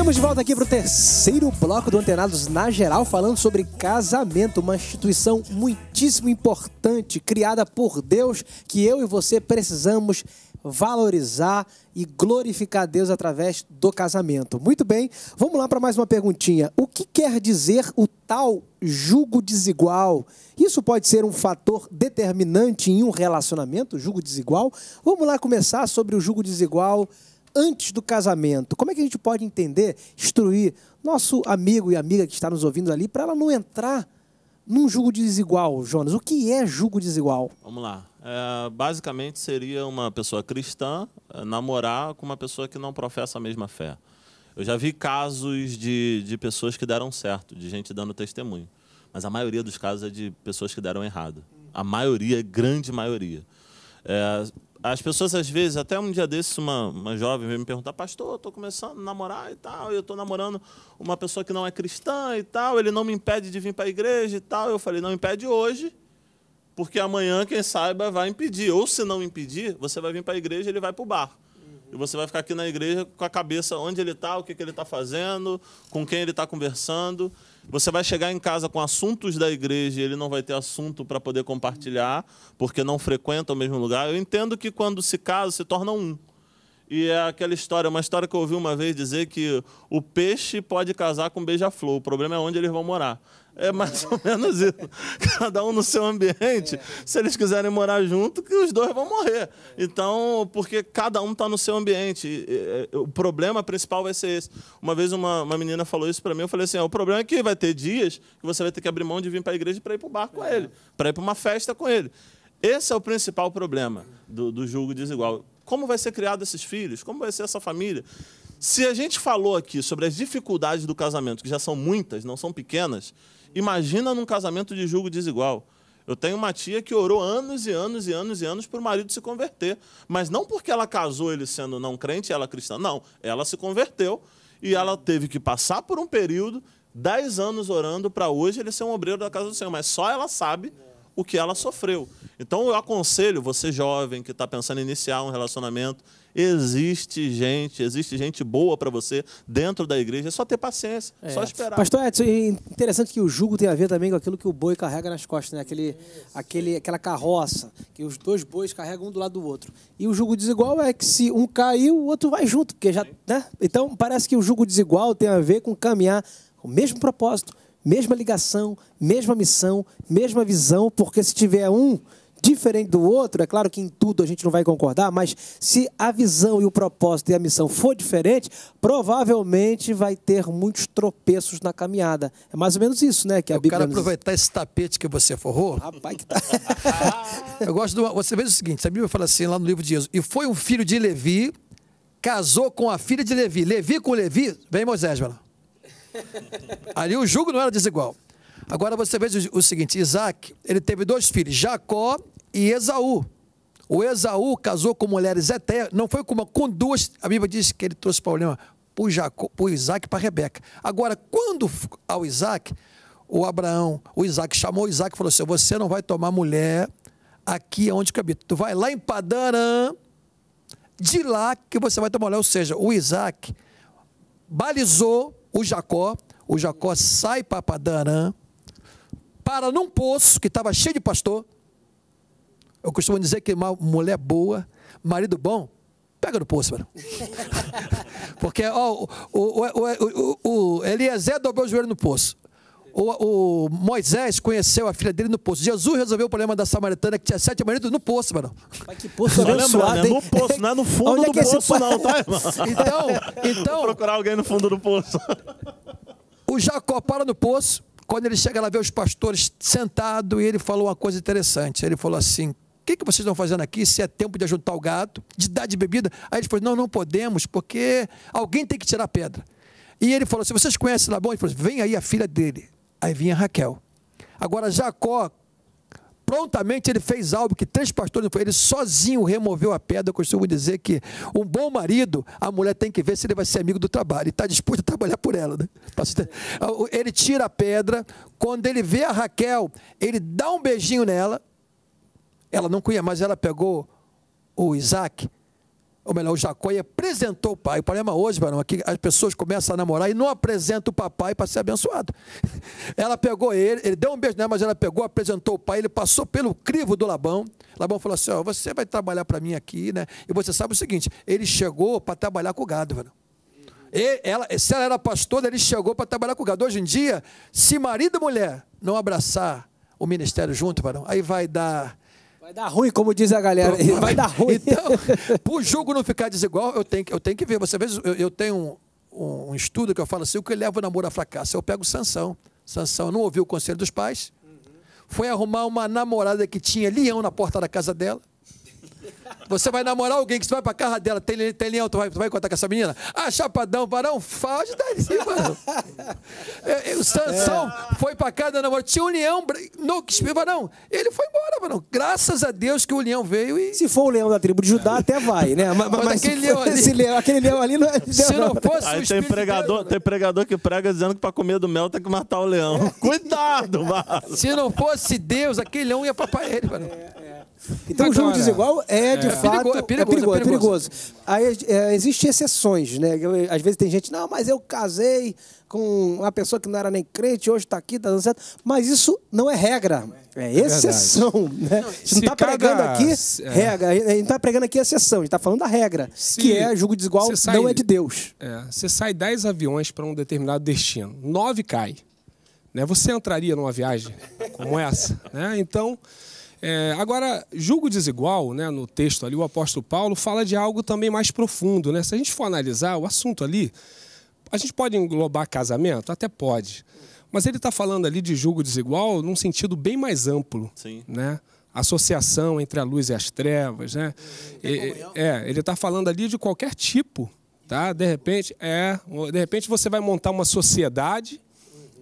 Estamos de volta aqui para o terceiro bloco do Antenados na Geral, falando sobre casamento, uma instituição muitíssimo importante, criada por Deus, que eu e você precisamos valorizar e glorificar Deus através do casamento. Muito bem, vamos lá para mais uma perguntinha. O que quer dizer o tal jugo desigual? Isso pode ser um fator determinante em um relacionamento, jugo desigual? Vamos lá começar sobre o jugo desigual antes do casamento? Como é que a gente pode entender, instruir nosso amigo e amiga que está nos ouvindo ali para ela não entrar num julgo desigual, Jonas? O que é julgo desigual? Vamos lá. É, basicamente seria uma pessoa cristã é, namorar com uma pessoa que não professa a mesma fé. Eu já vi casos de, de pessoas que deram certo, de gente dando testemunho. Mas a maioria dos casos é de pessoas que deram errado. A maioria, grande maioria. É, as pessoas, às vezes, até um dia desses, uma, uma jovem veio me perguntar, pastor, eu estou começando a namorar e tal, eu estou namorando uma pessoa que não é cristã e tal, ele não me impede de vir para a igreja e tal. Eu falei, não impede hoje, porque amanhã, quem saiba, vai impedir. Ou se não impedir, você vai vir para a igreja e ele vai para o bar. E você vai ficar aqui na igreja com a cabeça onde ele está, o que, que ele está fazendo, com quem ele está conversando. Você vai chegar em casa com assuntos da igreja e ele não vai ter assunto para poder compartilhar, porque não frequenta o mesmo lugar. Eu entendo que quando se casa, se torna um. E é aquela história, uma história que eu ouvi uma vez dizer que o peixe pode casar com beija-flor, o problema é onde eles vão morar. É mais ou menos isso. Cada um no seu ambiente. Se eles quiserem morar junto, que os dois vão morrer. Então, porque cada um está no seu ambiente. O problema principal vai ser esse. Uma vez uma, uma menina falou isso para mim, eu falei assim: ah, o problema é que vai ter dias que você vai ter que abrir mão de vir para a igreja para ir para o bar com ele, para ir para uma festa com ele. Esse é o principal problema do, do julgo desigual. Como vai ser criado esses filhos? Como vai ser essa família? Se a gente falou aqui sobre as dificuldades do casamento, que já são muitas, não são pequenas, Imagina num casamento de julgo desigual. Eu tenho uma tia que orou anos e anos e anos e anos para o marido se converter. Mas não porque ela casou ele sendo não crente e ela cristã. Não, ela se converteu e ela teve que passar por um período, 10 anos orando, para hoje ele ser um obreiro da casa do Senhor. Mas só ela sabe o que ela sofreu. Então eu aconselho você, jovem, que está pensando em iniciar um relacionamento, Existe gente, existe gente boa para você dentro da igreja. É só ter paciência, é. é. só esperar. Pastor Edson, é interessante que o jugo tem a ver também com aquilo que o boi carrega nas costas, né? Aquele, aquele, aquela carroça que os dois bois carregam um do lado do outro. E o jugo desigual é que se um caiu, o outro vai junto, porque já, né? Então parece que o jugo desigual tem a ver com caminhar com o mesmo propósito, mesma ligação, mesma missão, mesma visão, porque se tiver um diferente do outro, é claro que em tudo a gente não vai concordar, mas se a visão e o propósito e a missão for diferente, provavelmente vai ter muitos tropeços na caminhada. É mais ou menos isso, né? Que a Eu Bíblia quero aproveitar esse tapete que você forrou. Rapaz, que tá. Eu gosto do. Você vê o seguinte: a Bíblia fala assim lá no livro de Jesus, e foi um filho de Levi, casou com a filha de Levi. Levi com Levi, vem Moisés, vai lá. Ali o jugo não era desigual. Agora você veja o seguinte: Isaac, ele teve dois filhos, Jacó e Esaú. O Esaú casou com mulheres eternas, não foi com uma, com duas. A Bíblia diz que ele trouxe problema por, Jacob, por Isaac para Rebeca. Agora, quando ao Isaac, o Abraão, o Isaac chamou Isaac e falou assim: Você não vai tomar mulher aqui onde que habita. Tu vai lá em Padarã, de lá que você vai tomar mulher. Ou seja, o Isaac balizou o Jacó. O Jacó sai para Padarã, para num poço que estava cheio de pastor eu costumo dizer que mulher boa, marido bom, pega no poço, mano. Porque ó, o, o, o, o Eliezer dobrou o joelho no poço. O, o, Moisés conheceu a filha dele no poço. Jesus resolveu o problema da samaritana que tinha sete maridos no poço, mano. Mas que poço é abençoado, né? No poço, não é no fundo Onde é do é poço, não, tá, irmão? Então, então... Vou então- procurar alguém no fundo do poço. O Jacó para no poço. Quando ele chega lá, vê os pastores sentados e ele falou uma coisa interessante. Ele falou assim, que, que vocês estão fazendo aqui? Se é tempo de ajuntar o gato, de dar de bebida? Aí ele falou: não, não podemos, porque alguém tem que tirar a pedra. E ele falou, se assim, vocês conhecem Labão, ele falou, vem aí a filha dele. Aí vinha Raquel. Agora Jacó, prontamente ele fez algo que três pastores, ele sozinho removeu a pedra. Eu costumo dizer que um bom marido, a mulher tem que ver se ele vai ser amigo do trabalho, e está disposto a trabalhar por ela. Né? Tá ele tira a pedra, quando ele vê a Raquel, ele dá um beijinho nela, ela não conhecia, mas ela pegou o Isaac, ou melhor, o Jacó, e apresentou o pai. O problema hoje, Barão, é que as pessoas começam a namorar e não apresentam o papai para ser abençoado. Ela pegou ele, ele deu um beijo nela, mas ela pegou, apresentou o pai, ele passou pelo crivo do Labão. Labão falou assim: ó, você vai trabalhar para mim aqui, né? E você sabe o seguinte: ele chegou para trabalhar com o gado, Barão. Ela, se ela era pastora, ele chegou para trabalhar com o gado. Hoje em dia, se marido e mulher não abraçar o ministério junto, varão, aí vai dar Vai dar ruim, como diz a galera. Vai dar ruim. Então, para o jogo não ficar desigual, eu tenho, eu tenho que ver. Você vê, eu, eu tenho um, um, estudo que eu falo assim: o que leva o namoro a fracasso? Eu pego Sansão. Sansão não ouviu o conselho dos pais, foi arrumar uma namorada que tinha leão na porta da casa dela. Você vai namorar alguém que você vai pra casa dela, tem, tem leão, tu vai, vai contar com essa menina? Ah, chapadão, varão, faude, tá ali, mano. É, é, o Sansão é. foi pra casa da namorada, tinha um leão, no, varão, ele foi embora, varão. Graças a Deus que o leão veio e... Se for o leão da tribo de Judá, até vai, né? Mas, mas, mas aquele, leão ali, leão, aquele leão ali não é... Se não é fosse Aí tem pregador, dele, tem né? pregador que prega dizendo que pra comer do mel tem que matar o leão. Cuidado, mano! Se não fosse Deus, aquele leão ia pra ele, mano. É, é. Então, então Agora, o jogo desigual é, é de é, fato. É perigoso, é perigoso. É perigoso. Aí, é, existem exceções, né? às vezes tem gente, não, mas eu casei com uma pessoa que não era nem crente, hoje está aqui, está dando certo. Mas isso não é regra, é, é exceção. É né? a gente não está pregando aqui é. regra, a gente está pregando aqui exceção, a gente está falando da regra, se que é jogo desigual, sai, não é de Deus. É, você sai 10 aviões para um determinado destino, 9 cai. Né? Você entraria numa viagem como essa? Né? Então, é, agora, julgo desigual, né, no texto ali, o apóstolo Paulo fala de algo também mais profundo. Né? Se a gente for analisar o assunto ali, a gente pode englobar casamento? Até pode. Mas ele está falando ali de julgo desigual num sentido bem mais amplo. Sim. Né? Associação entre a luz e as trevas. Né? é, é ele está falando ali de qualquer tipo. Tá? De repente, é, de repente você vai montar uma sociedade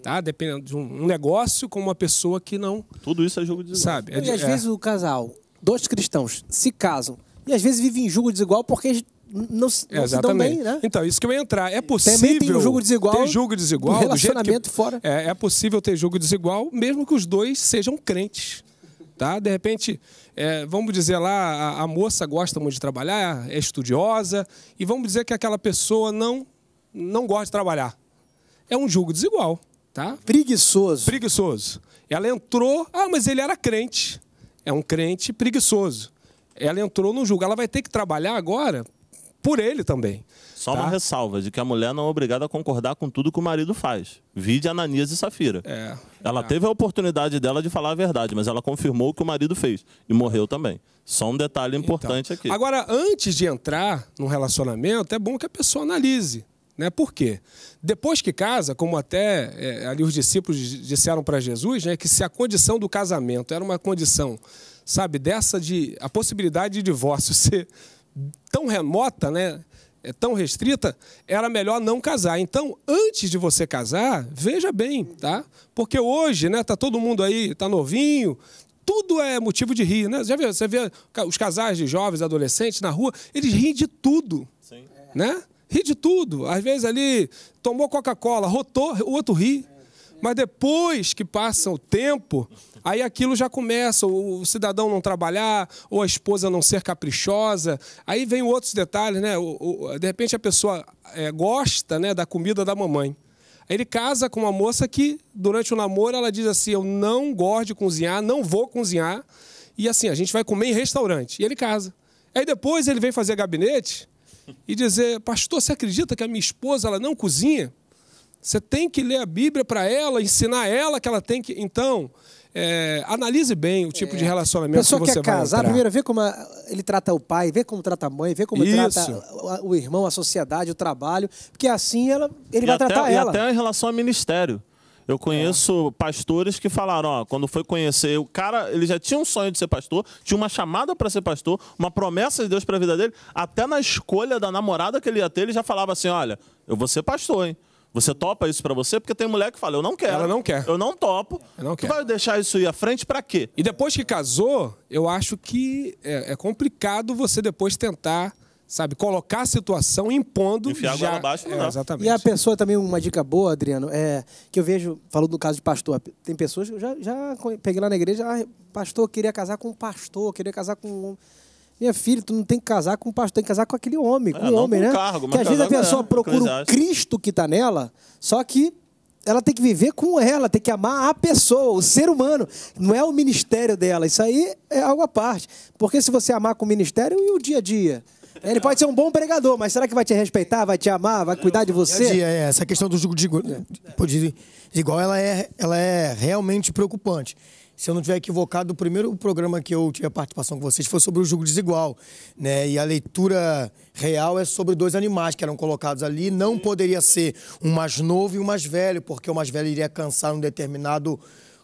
tá? Dependendo de um negócio com uma pessoa que não. Tudo isso é jogo desigual. Sabe? É, e às é... vezes o casal, dois cristãos, se casam e às vezes vivem em jogo desigual porque não, não se dão bem, né? Então, isso que eu ia entrar. É possível. tem um jogo desigual. Ter jogo desigual. Um relacionamento que, fora. É, é possível ter jogo desigual, mesmo que os dois sejam crentes. Tá? De repente, é, vamos dizer lá, a, a, moça gosta muito de trabalhar, é estudiosa, e vamos dizer que aquela pessoa não, não gosta de trabalhar. É um julgo desigual. Tá? Preguiçoso. Preguiçoso. Ela entrou, ah, mas ele era crente. É um crente preguiçoso. Ela entrou no julgo. Ela vai ter que trabalhar agora por ele também. Só tá? uma ressalva de que a mulher não é obrigada a concordar com tudo que o marido faz. Vide Ananias e Safira. É, ela é. teve a oportunidade dela de falar a verdade, mas ela confirmou o que o marido fez e morreu também. Só um detalhe então. importante então, aqui. Agora, antes de entrar num relacionamento, é bom que a pessoa analise. Né? Por quê? Depois que casa, como até é, ali os discípulos disseram para Jesus, né, que se a condição do casamento era uma condição, sabe, dessa de a possibilidade de divórcio ser tão remota, né, é tão restrita, era melhor não casar. Então, antes de você casar, veja bem, tá? Porque hoje, né, tá todo mundo aí, tá novinho, tudo é motivo de rir, né? Já viu, você vê os casais de jovens, adolescentes na rua, eles riem de tudo, Sim. né? ri de tudo. Às vezes ali tomou Coca-Cola, rotou, o outro ri. Mas depois que passa o tempo, aí aquilo já começa, o cidadão não trabalhar, ou a esposa não ser caprichosa. Aí vem outros detalhes, né? de repente a pessoa é, gosta né, da comida da mamãe. Ele casa com uma moça que, durante o namoro, ela diz assim: Eu não gosto de cozinhar, não vou cozinhar. E assim, a gente vai comer em restaurante. E ele casa. Aí depois ele vem fazer gabinete, e dizer: Pastor, você acredita que a minha esposa ela não cozinha? Você tem que ler a Bíblia para ela, ensinar ela que ela tem que. Então, é, analise bem o tipo é. de relacionamento Pessoa que é você quer vai casar, entrar. primeiro vê como ele trata o pai, vê como trata a mãe, vê como Isso. trata o, o, irmão, a sociedade, o trabalho, porque assim ela, ele e vai até, tratar e ela. E até em relação ao ministério. Eu é. conheço é. pastores que falaram, ó, quando foi conhecer o cara, ele já tinha um sonho de ser pastor, tinha uma chamada para ser pastor, uma promessa de Deus para a vida dele, até na escolha da namorada que ele ia ter, ele já falava assim, olha, eu vou ser pastor, hein? Você topa isso para você? Porque tem mulher que fala, eu não quero. Ela não quer. Eu não topo. Eu não tu vai deixar isso ir à frente para quê? E depois que casou, eu acho que é, é complicado você depois tentar sabe? Colocar a situação impondo. Enfiar já... abaixo, não. É, exatamente. E a pessoa também, uma dica boa, Adriano, é que eu vejo, falou do caso de pastor, tem pessoas que eu já, já peguei lá na igreja, ah, pastor, queria casar com um pastor, queria casar com Minha filha, tu não tem que casar com o pastor, tem que casar com aquele homem, é, com o homem, com né? Cargo, que às vezes a pessoa é, procura o Cristo que está nela, só que ela tem que viver com ela, tem que amar a pessoa, o ser humano. Não é o ministério dela. Isso aí é algo à parte. Porque se você amar com o ministério e o dia a dia, ele pode ser um bom pregador, mas será que vai te respeitar, vai te amar, vai cuidar de você? É, essa questão do jogo de, de, de igual, ela é, ela é realmente preocupante. Se eu não tiver equivocado, o primeiro programa que eu tive a participação com vocês foi sobre o jogo desigual, né? E a leitura real é sobre dois animais que eram colocados ali. Não poderia ser um mais novo e um mais velho, porque o mais velho iria cansar um determinado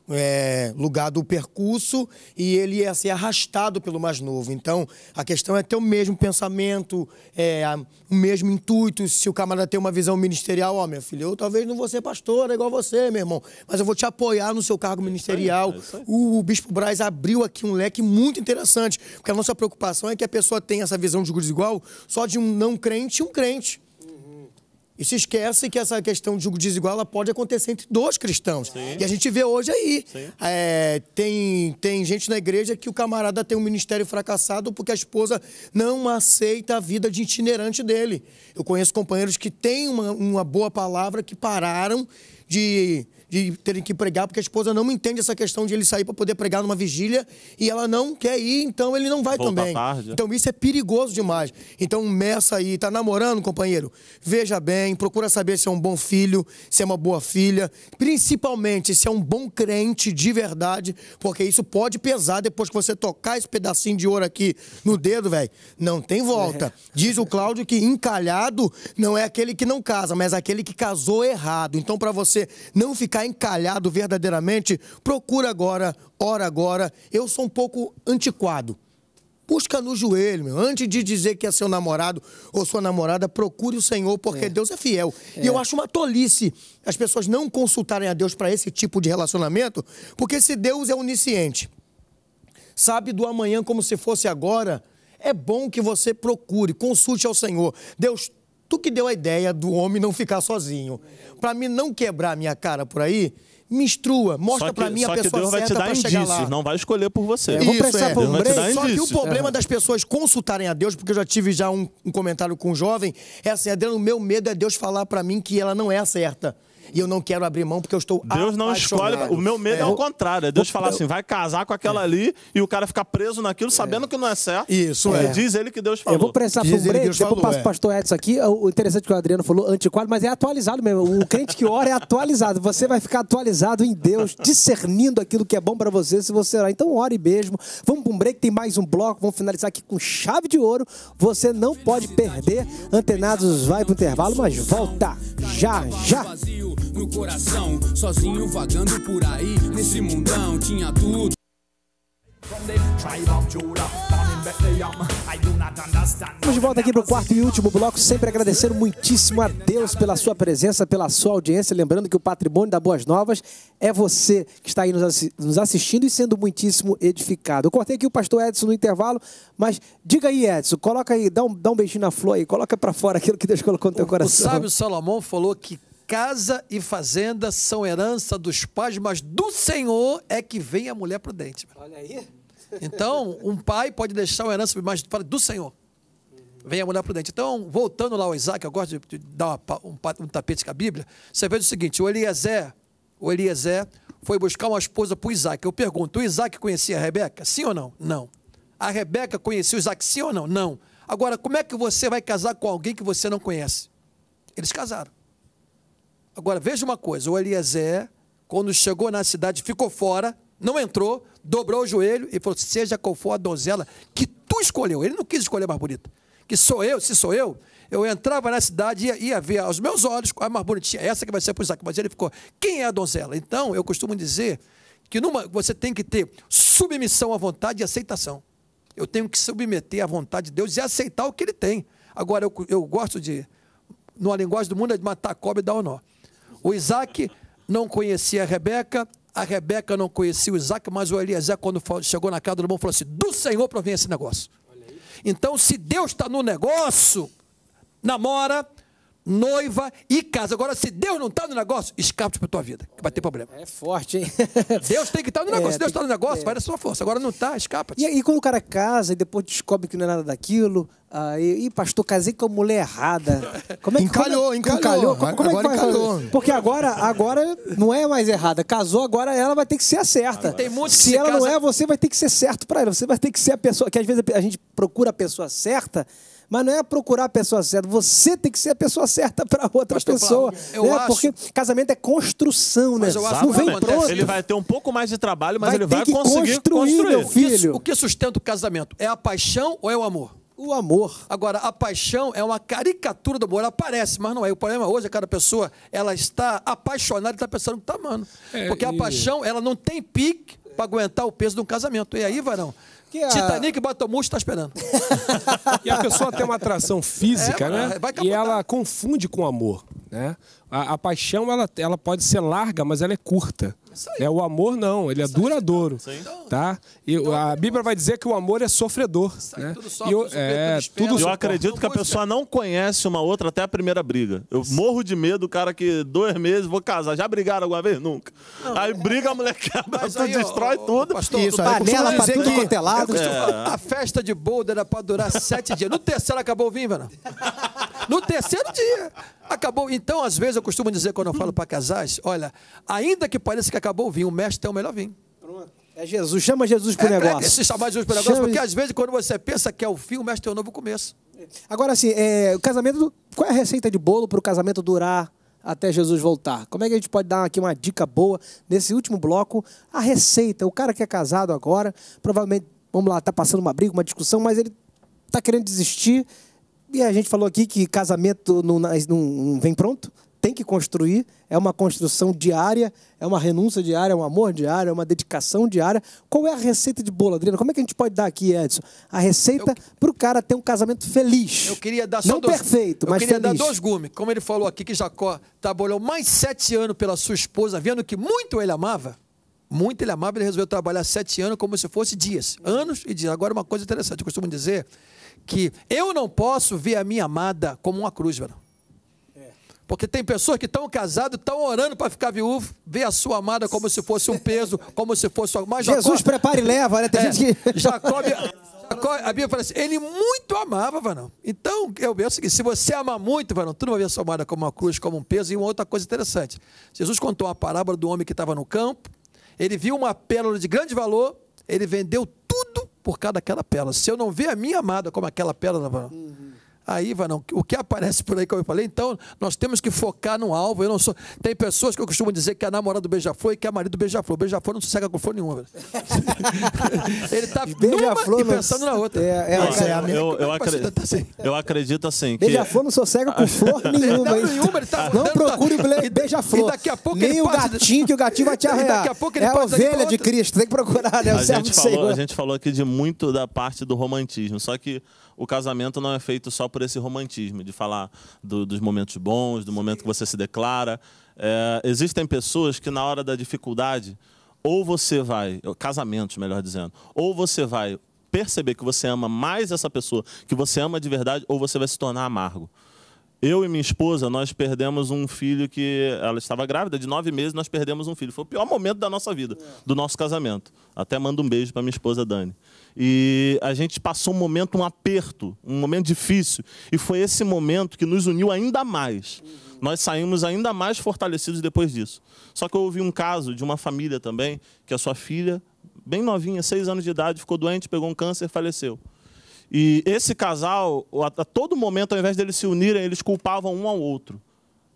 é, lugar do percurso e ele ia ser arrastado pelo mais novo. Então, a questão é ter o mesmo pensamento, é, o mesmo intuito. Se o camarada tem uma visão ministerial, ó, oh, meu filho, eu talvez não vou ser pastor é igual você, meu irmão, mas eu vou te apoiar no seu cargo é ministerial. É o, o, Bispo Braz abriu aqui um leque muito interessante, porque a nossa preocupação é que a pessoa tenha essa visão de igual só de um não crente e um crente. E se esquece que essa questão de julgo desigual pode acontecer entre dois cristãos. Sim. E a gente vê hoje aí. É, tem, tem gente na igreja que o camarada tem um ministério fracassado porque a esposa não aceita a vida de itinerante dele. Eu conheço companheiros que têm uma, uma boa palavra que pararam de de terem que pregar, porque a esposa não entende essa questão de ele sair para poder pregar numa vigília e ela não quer ir, então ele não vai Volta também. Tarde. É. Então isso é perigoso demais. Então meça aí, tá namorando, companheiro? Veja bem, procura saber se é um bom filho, se é uma boa filha, principalmente se é um bom crente de verdade, porque isso pode pesar depois que você tocar esse pedacinho de ouro aqui no dedo, velho. Não tem volta. É. Diz o Cláudio que encalhado não é aquele que não casa, mas aquele que casou errado. Então para você não ficar ficar encalhado verdadeiramente, procura agora, ora agora. Eu sou um pouco antiquado. Busca no joelho, meu. Antes de dizer que é seu namorado ou sua namorada, procure o Senhor, porque é. Deus é fiel. É. E eu acho uma tolice as pessoas não consultarem a Deus para esse tipo de relacionamento, porque se Deus é onisciente, sabe do amanhã como se fosse agora, é bom que você procure, consulte ao Senhor. Deus, Tu que deu a ideia do homem não ficar sozinho. Para mim não quebrar a minha cara por aí, me instrua, mostra para mim a pessoa que Deus certa para chegar indícios, lá. Não vai escolher por você. É, eu vou Isso, prestar é. por um Só que o problema é. das pessoas consultarem a Deus, porque eu já tive já um, um comentário com um jovem, é assim, Adriano, o meu medo é Deus falar para mim que ela não é a certa e eu não quero abrir mão porque eu estou Deus não escolhe. O meu medo é, é o contrário. É Deus falar assim, vai casar com aquela é. ali e o cara ficar preso naquilo sabendo é. que não é certo. Isso, é. Diz ele que Deus falou. Eu vou precisar um break, depois falou, passo é. o pastor Edson aqui. O interessante é que o Adriano falou, antiquado, mas é atualizado mesmo. O crente que ora é atualizado. Você vai ficar atualizado em Deus, discernindo aquilo que é bom para você se você orar. Então ore mesmo. Vamos para um break, tem mais um bloco. Vamos finalizar aqui com chave de ouro. Você não pode perder. Antenados vai pro intervalo, mas volta já, já próprio coração. Sozinho vagando por aí, nesse mundão, tinha tudo. Vamos de volta aqui para o quarto e último bloco, sempre agradecendo muitíssimo a Deus pela sua presença, pela sua audiência. Lembrando que o patrimônio da Boas Novas é você que está aí nos assistindo e sendo muitíssimo edificado. Eu cortei aqui o pastor Edson no intervalo, mas diga aí, Edson, coloca aí, dá um, dá um beijinho na flor aí, coloca para fora aquilo que Deus colocou no teu coração. O, o sábio Salomão falou que casa e fazenda são herança dos pais, mas do Senhor é que vem a mulher prudente. Olha aí. Então, um pai pode deixar uma herança, mas do Senhor vem a mulher prudente. Então, voltando lá ao Isaac, eu gosto de dar uma, um, um, tapete com a Bíblia. Você vê o seguinte: o Eliezer, o Eliezer foi buscar uma esposa para o Isaac. Eu pergunto: o Isaac conhecia a Rebeca? Sim ou não? Não. A Rebeca conhecia o Isaac? Sim ou não? Não. Agora, como é que você vai casar com alguém que você não conhece? Eles casaram. Agora, veja uma coisa: o Eliezer, quando chegou na cidade, ficou fora, não entrou, dobrou o joelho e falou: Seja qual for a donzela que tu escolheu. Ele não quis escolher a mais bonita. Que sou eu, se sou eu, eu entrava na cidade e ia, ia ver aos meus olhos a mais bonitinha, essa que vai ser para o Mas ele ficou: Quem é a donzela? Então, eu costumo dizer que numa, você tem que ter submissão à vontade e aceitação. Eu tenho que submeter à vontade de Deus e aceitar o que ele tem. Agora, eu, eu gosto de, numa linguagem do mundo, é de matar a cobra e dar o nó. O Isaac não conhecia a Rebeca, a Rebeca não conhecia o Isaac, mas o Eliezer, quando chegou na casa do irmão, falou assim: do Senhor provém esse negócio. Então, se Deus está no negócio, namora, noiva e casa. Agora, se Deus não está no negócio, escapa para a tua vida, que vai ter problema. É forte, hein? Deus tem que estar tá no é, negócio. É, Deus está no negócio, é. vai da sua força. Agora não está, escapa. -te. E, e quando o cara casa e depois descobre que não é nada daquilo, Aí, ah, Ih, pastor, casei com a mulher errada. Como é que é encalhou, encalhou. encalhou. Como, como agora é que é encalhou. Porque agora, agora não é mais errada. Casou, agora ela vai ter que ser a certa. Tem muito Se ela casa... não é, você vai ter que ser certo para ela. Você vai ter que ser a pessoa. Que às vezes a gente procura a pessoa certa mas não é procurar a pessoa certa. Você tem que ser a pessoa certa para outra Pastor pessoa. Né? Acho... Porque casamento é construção, né? não vem pronto. Ele vai ter um pouco mais de trabalho, mas vai ele vai conseguir construir, construir. Meu filho. O que sustenta o casamento? É a paixão ou é o amor? o amor. Agora, a paixão é uma caricatura do amor. Ela aparece, mas não é. O problema hoje é que cada pessoa ela está apaixonada e está pensando que está amando. É, Porque e... a paixão ela não tem pique para aguentar o peso de um casamento. E aí, Varão? Que a... Titanic Batomuxo está esperando. e a pessoa tem uma atração física, é, né? E ela confunde com o amor. Né? A, a paixão ela, ela pode ser larga, mas ela é curta. É o amor não, ele é então. duradouro, tá? Então, e a então, Bíblia vai dizer que o amor é sofredor, né? E eu, é, tudo eu acredito que a pessoa não conhece uma outra até a primeira briga. Eu morro de medo cara que dois meses vou casar. Já brigaram alguma vez? Nunca. Aí é, briga, a é. mulher quebra, tu aí, destrói ó, tudo. Pastor, Isso, é panela para tudo quanto é A festa de bolda era pra durar sete dias. No terceiro acabou o vinho, no terceiro dia. Acabou. Então, às vezes, eu costumo dizer quando eu falo para casais: olha, ainda que pareça que acabou o vinho, o mestre tem o melhor vinho. É Jesus, chama Jesus para o é, é, negócio. É, se chamar Jesus para o negócio, porque às vezes quando você pensa que é o fim, o mestre tem um novo começo. Agora, assim, é, o casamento. Qual é a receita de bolo para o casamento durar até Jesus voltar? Como é que a gente pode dar aqui uma dica boa nesse último bloco? A receita. O cara que é casado agora, provavelmente, vamos lá, está passando uma briga, uma discussão, mas ele está querendo desistir e a gente falou aqui que casamento não, não vem pronto, tem que construir, é uma construção diária, é uma renúncia diária, é um amor diário, é uma dedicação diária. Qual é a receita de bolo, Adriana Como é que a gente pode dar aqui, Edson? A receita para o cara ter um casamento feliz. Eu queria dar só Não dois, perfeito, mas feliz. Eu queria dar dois gumes. Como ele falou aqui que Jacó trabalhou mais sete anos pela sua esposa, vendo que muito ele amava. Muito ele amava, ele resolveu trabalhar sete anos como se fosse dias. Anos e dias. Agora, uma coisa interessante, eu costumo dizer que eu não posso ver a minha amada como uma cruz, mano. Porque tem pessoas que estão casadas, estão orando para ficar viúvo, ver a sua amada como se fosse um peso, como se fosse uma. Mas Jesus prepara e leva, né? Tem é, gente que. Jacó, Jacó, a Bíblia fala assim: ele muito amava, Vanão. Então, eu vejo o seguinte: se você ama muito, Vanão, tu não vai ver a sua amada como uma cruz, como um peso. E uma outra coisa interessante: Jesus contou uma parábola do homem que estava no campo, ele viu uma pérola de grande valor, ele vendeu por cada aquela pérola. Se eu não ver a minha amada como aquela pérola, uhum. Aí, Varão, o que aparece por aí, como eu falei, então nós temos que focar no alvo. Eu não sou. Tem pessoas que eu costumo dizer que a namorada do beija-flor e que a marido do beija-flor. Beija-flor não sossega com flor nenhuma. Ele está numa e pensando não... na outra. É, é, não, é, a eu, eu, é acredito, tá assim. eu acredito assim. Que... Beija-flor não sossega com flor nenhuma. Tá não, nenhuma ele tá não procure o beija-flor. daqui a pouco Nem ele o passa... gatinho, que o gatinho vai te arrear. Daqui a pouco ele é a ovelha de Cristo, tem que procurar, né? O a, gente falou, a gente falou aqui de muito da parte do romantismo, só que o casamento não é feito só por por esse romantismo, de falar do, dos momentos bons, do momento que você se declara. É, existem pessoas que, na hora da dificuldade, ou você vai, casamentos, melhor dizendo, ou você vai perceber que você ama mais essa pessoa, que você ama de verdade, ou você vai se tornar amargo. Eu e minha esposa, nós perdemos um filho que ela estava grávida de nove meses, nós perdemos um filho. Foi o pior momento da nossa vida, é. do nosso casamento. Até mando um beijo para minha esposa Dani. E a gente passou um momento, um aperto, um momento difícil. E foi esse momento que nos uniu ainda mais. Uhum. Nós saímos ainda mais fortalecidos depois disso. Só que eu ouvi um caso de uma família também, que a sua filha, bem novinha, seis anos de idade, ficou doente, pegou um câncer, e faleceu. E esse casal, a todo momento, ao invés deles se unirem, eles culpavam um ao outro.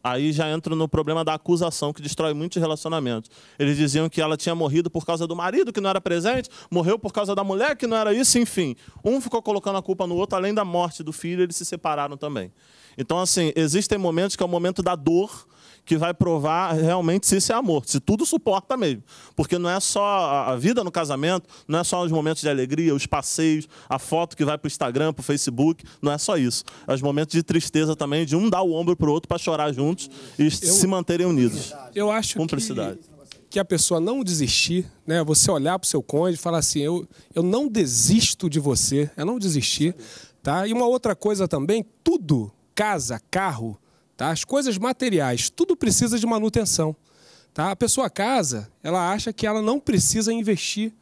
Aí já entro no problema da acusação, que destrói muitos relacionamentos. Eles diziam que ela tinha morrido por causa do marido que não era presente, morreu por causa da mulher que não era isso, enfim. Um ficou colocando a culpa no outro, além da morte do filho, eles se separaram também. Então, assim, existem momentos que é o momento da dor, que vai provar realmente se isso é amor, se tudo suporta mesmo. Porque não é só a vida no casamento, não é só os momentos de alegria, os passeios, a foto que vai para o Instagram, para o Facebook, não é só isso. É os momentos de tristeza também, de um dar o ombro para o outro para chorar juntos e eu, se manterem unidos. Eu acho Que, que a pessoa não desistir, né? Você olhar para o seu cônjuge e falar assim, eu, eu não desisto de você, eu é não desisti, tá? E uma outra coisa também, tudo, casa, carro, Tá? As coisas materiais, tudo precisa de manutenção. Tá? A pessoa casa, ela acha que ela não precisa investir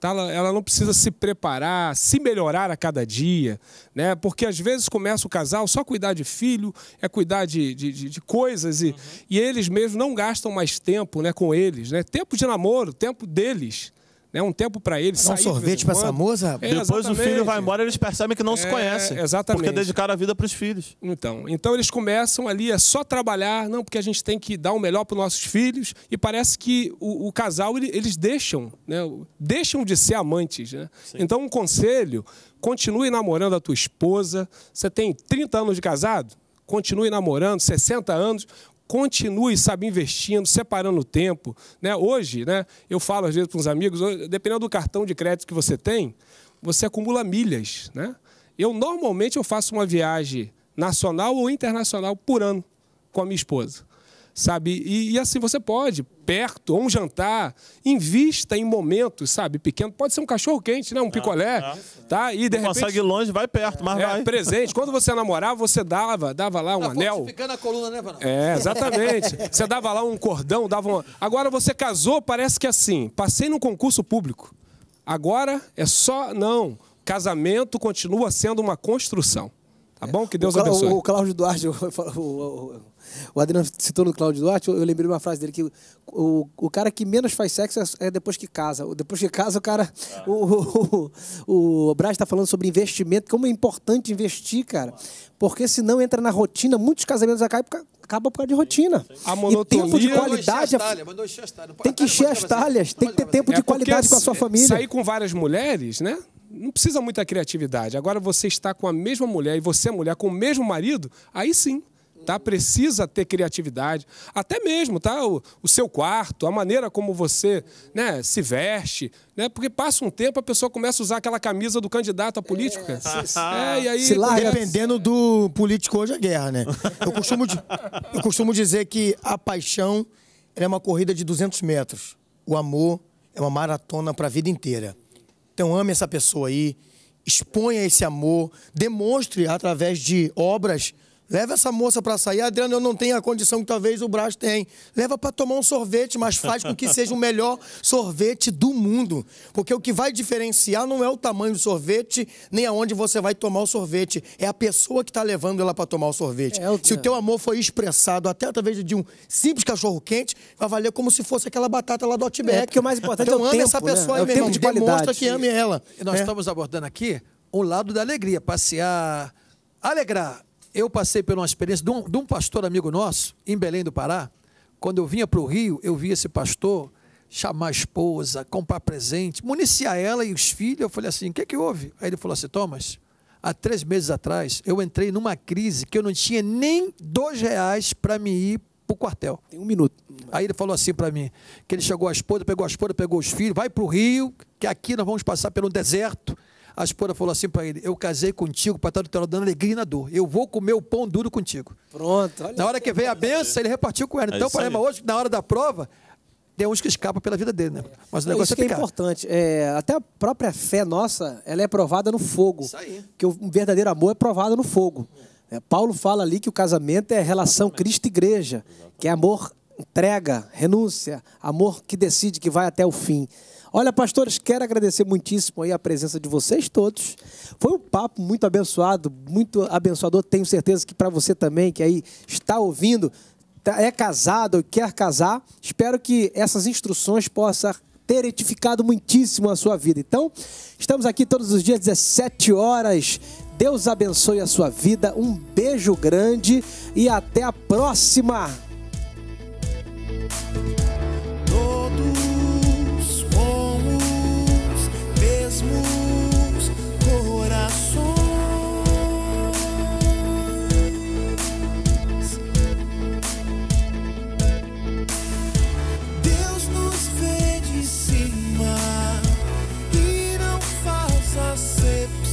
tá? ela, não precisa se preparar, se melhorar a cada dia, né? Porque às vezes começa o casal só cuidar de filho, é cuidar de, de, de, de coisas e, uhum. e eles mesmos não gastam mais tempo né, com eles, né? Tempo de namoro, tempo deles né, um tempo para eles. Dá um sorvete para essa moça? É, Depois o filho vai embora, eles percebem que não é, se conhecem. Exatamente. Porque dedicaram a vida para os filhos. Então, então eles começam ali, é só trabalhar, não, porque a gente tem que dar o melhor para os nossos filhos. E parece que o, o casal, ele, eles deixam, né, deixam de ser amantes. Né? Então, um conselho, continue namorando a tua esposa. Você tem 30 anos de casado? Continue namorando, 60 anos, continue, sabe, investindo, separando o tempo. Né? Hoje, né, eu falo às vezes para uns amigos, dependendo do cartão de crédito que você tem, você acumula milhas. Né? Eu normalmente eu faço uma viagem nacional ou internacional por ano com a minha esposa sabe? E, e, assim você pode, perto, ou um jantar, invista em momentos, sabe? Pequeno, pode ser um cachorro quente, né? Um é, picolé, ah, tá? E de não repente consegue ir longe, vai perto, mas é, vai. presente. Quando você namorava, você dava, dava lá um tá anel. Ficando a coluna, né, Vanão? É, exatamente. você dava lá um cordão, dava uma... Agora você casou, parece que é assim, passei num concurso público. Agora é só não. Casamento continua sendo uma construção. Tá bom? Que Deus o abençoe. O, Cláudio Duarte, o, o, Adriano citou no Cláudio Duarte, eu, lembrei uma frase dele que o, o cara que menos faz sexo é, é depois que casa. Depois que casa, o cara. Ah. O, o, o, Braz está falando sobre investimento, como é importante investir, cara. Porque senão entra na rotina, muitos casamentos acabam, acabam por causa de rotina. A monotonia. E tempo de qualidade. É tem que encher as talhas, tem que ter assim, tempo é de qualidade com a sua assim, família. Sair com várias mulheres, né? não precisa muita criatividade. Agora você está com a mesma mulher e você é mulher com o mesmo marido, aí sim. Tá? Precisa ter criatividade, até mesmo tá? o, o seu quarto, a maneira como você né, se veste, né? porque passa um tempo a pessoa começa a usar aquela camisa do candidato a político. É, é, e aí, se lá, começa... dependendo do político hoje, é guerra. Né? Eu, costumo, eu costumo dizer que a paixão é uma corrida de 200 metros, o amor é uma maratona para a vida inteira. Então ame essa pessoa aí, exponha esse amor, demonstre através de obras Leva essa moça para sair. Adriano, eu não tenho a condição que talvez o Brás tem. Leva para tomar um sorvete, mas faz com que seja o melhor sorvete do mundo. Porque o que vai diferenciar não é o tamanho do sorvete, nem aonde você vai tomar o sorvete. É a pessoa que está levando ela para tomar o sorvete. É, é se o teu amor foi expressado até através de um simples cachorro-quente, vai valer como se fosse aquela batata lá do Outback. É, que o mais importante é então, é o tempo, essa né? pessoa né? aí, é o tempo De qualidade. Demonstra que ame ela. E nós é. estamos abordando aqui o lado da alegria. Passear, alegrar eu passei por uma experiência de um, de um pastor amigo nosso, em Belém do Pará. Quando eu vinha para o Rio, eu vi esse pastor chamar a esposa, comprar presente, municiar ela e os filhos. Eu falei assim: o que, é que houve? Aí ele falou assim: Thomas, há três meses atrás eu entrei numa crise que eu não tinha nem dois reais para me ir para o quartel. Tem um minuto. Aí ele falou assim para mim: que ele chegou à esposa, pegou a esposa, pegou os filhos, vai para o Rio, que aqui nós vamos passar pelo deserto a esposa falou assim para ele: Eu casei contigo para estar do teu lado dando alegria na dor. Eu vou comer o pão duro contigo. Pronto. Olha na hora que veio a benção, ele repartiu com ela. É então, o problema hoje, na hora da prova, tem uns que escapam pela vida dele, né? Mas o é negócio é, isso é, que é importante. É, até a própria fé nossa, ela é provada no fogo. Isso aí. Que o um verdadeiro amor é provado no fogo. É. Paulo fala ali que o casamento é relação Cristo-Igreja, que é amor entrega, renúncia, amor que decide, que vai até o fim. Olha, pastores, quero agradecer muitíssimo aí a presença de vocês todos. Foi um papo muito abençoado, muito abençoador. Tenho certeza que para você também, que aí está ouvindo, tá, é casado ou quer casar, espero que essas instruções possam ter edificado muitíssimo a sua vida. Então, estamos aqui todos os dias, 17 horas. Deus abençoe a sua vida. Um beijo grande e até a próxima!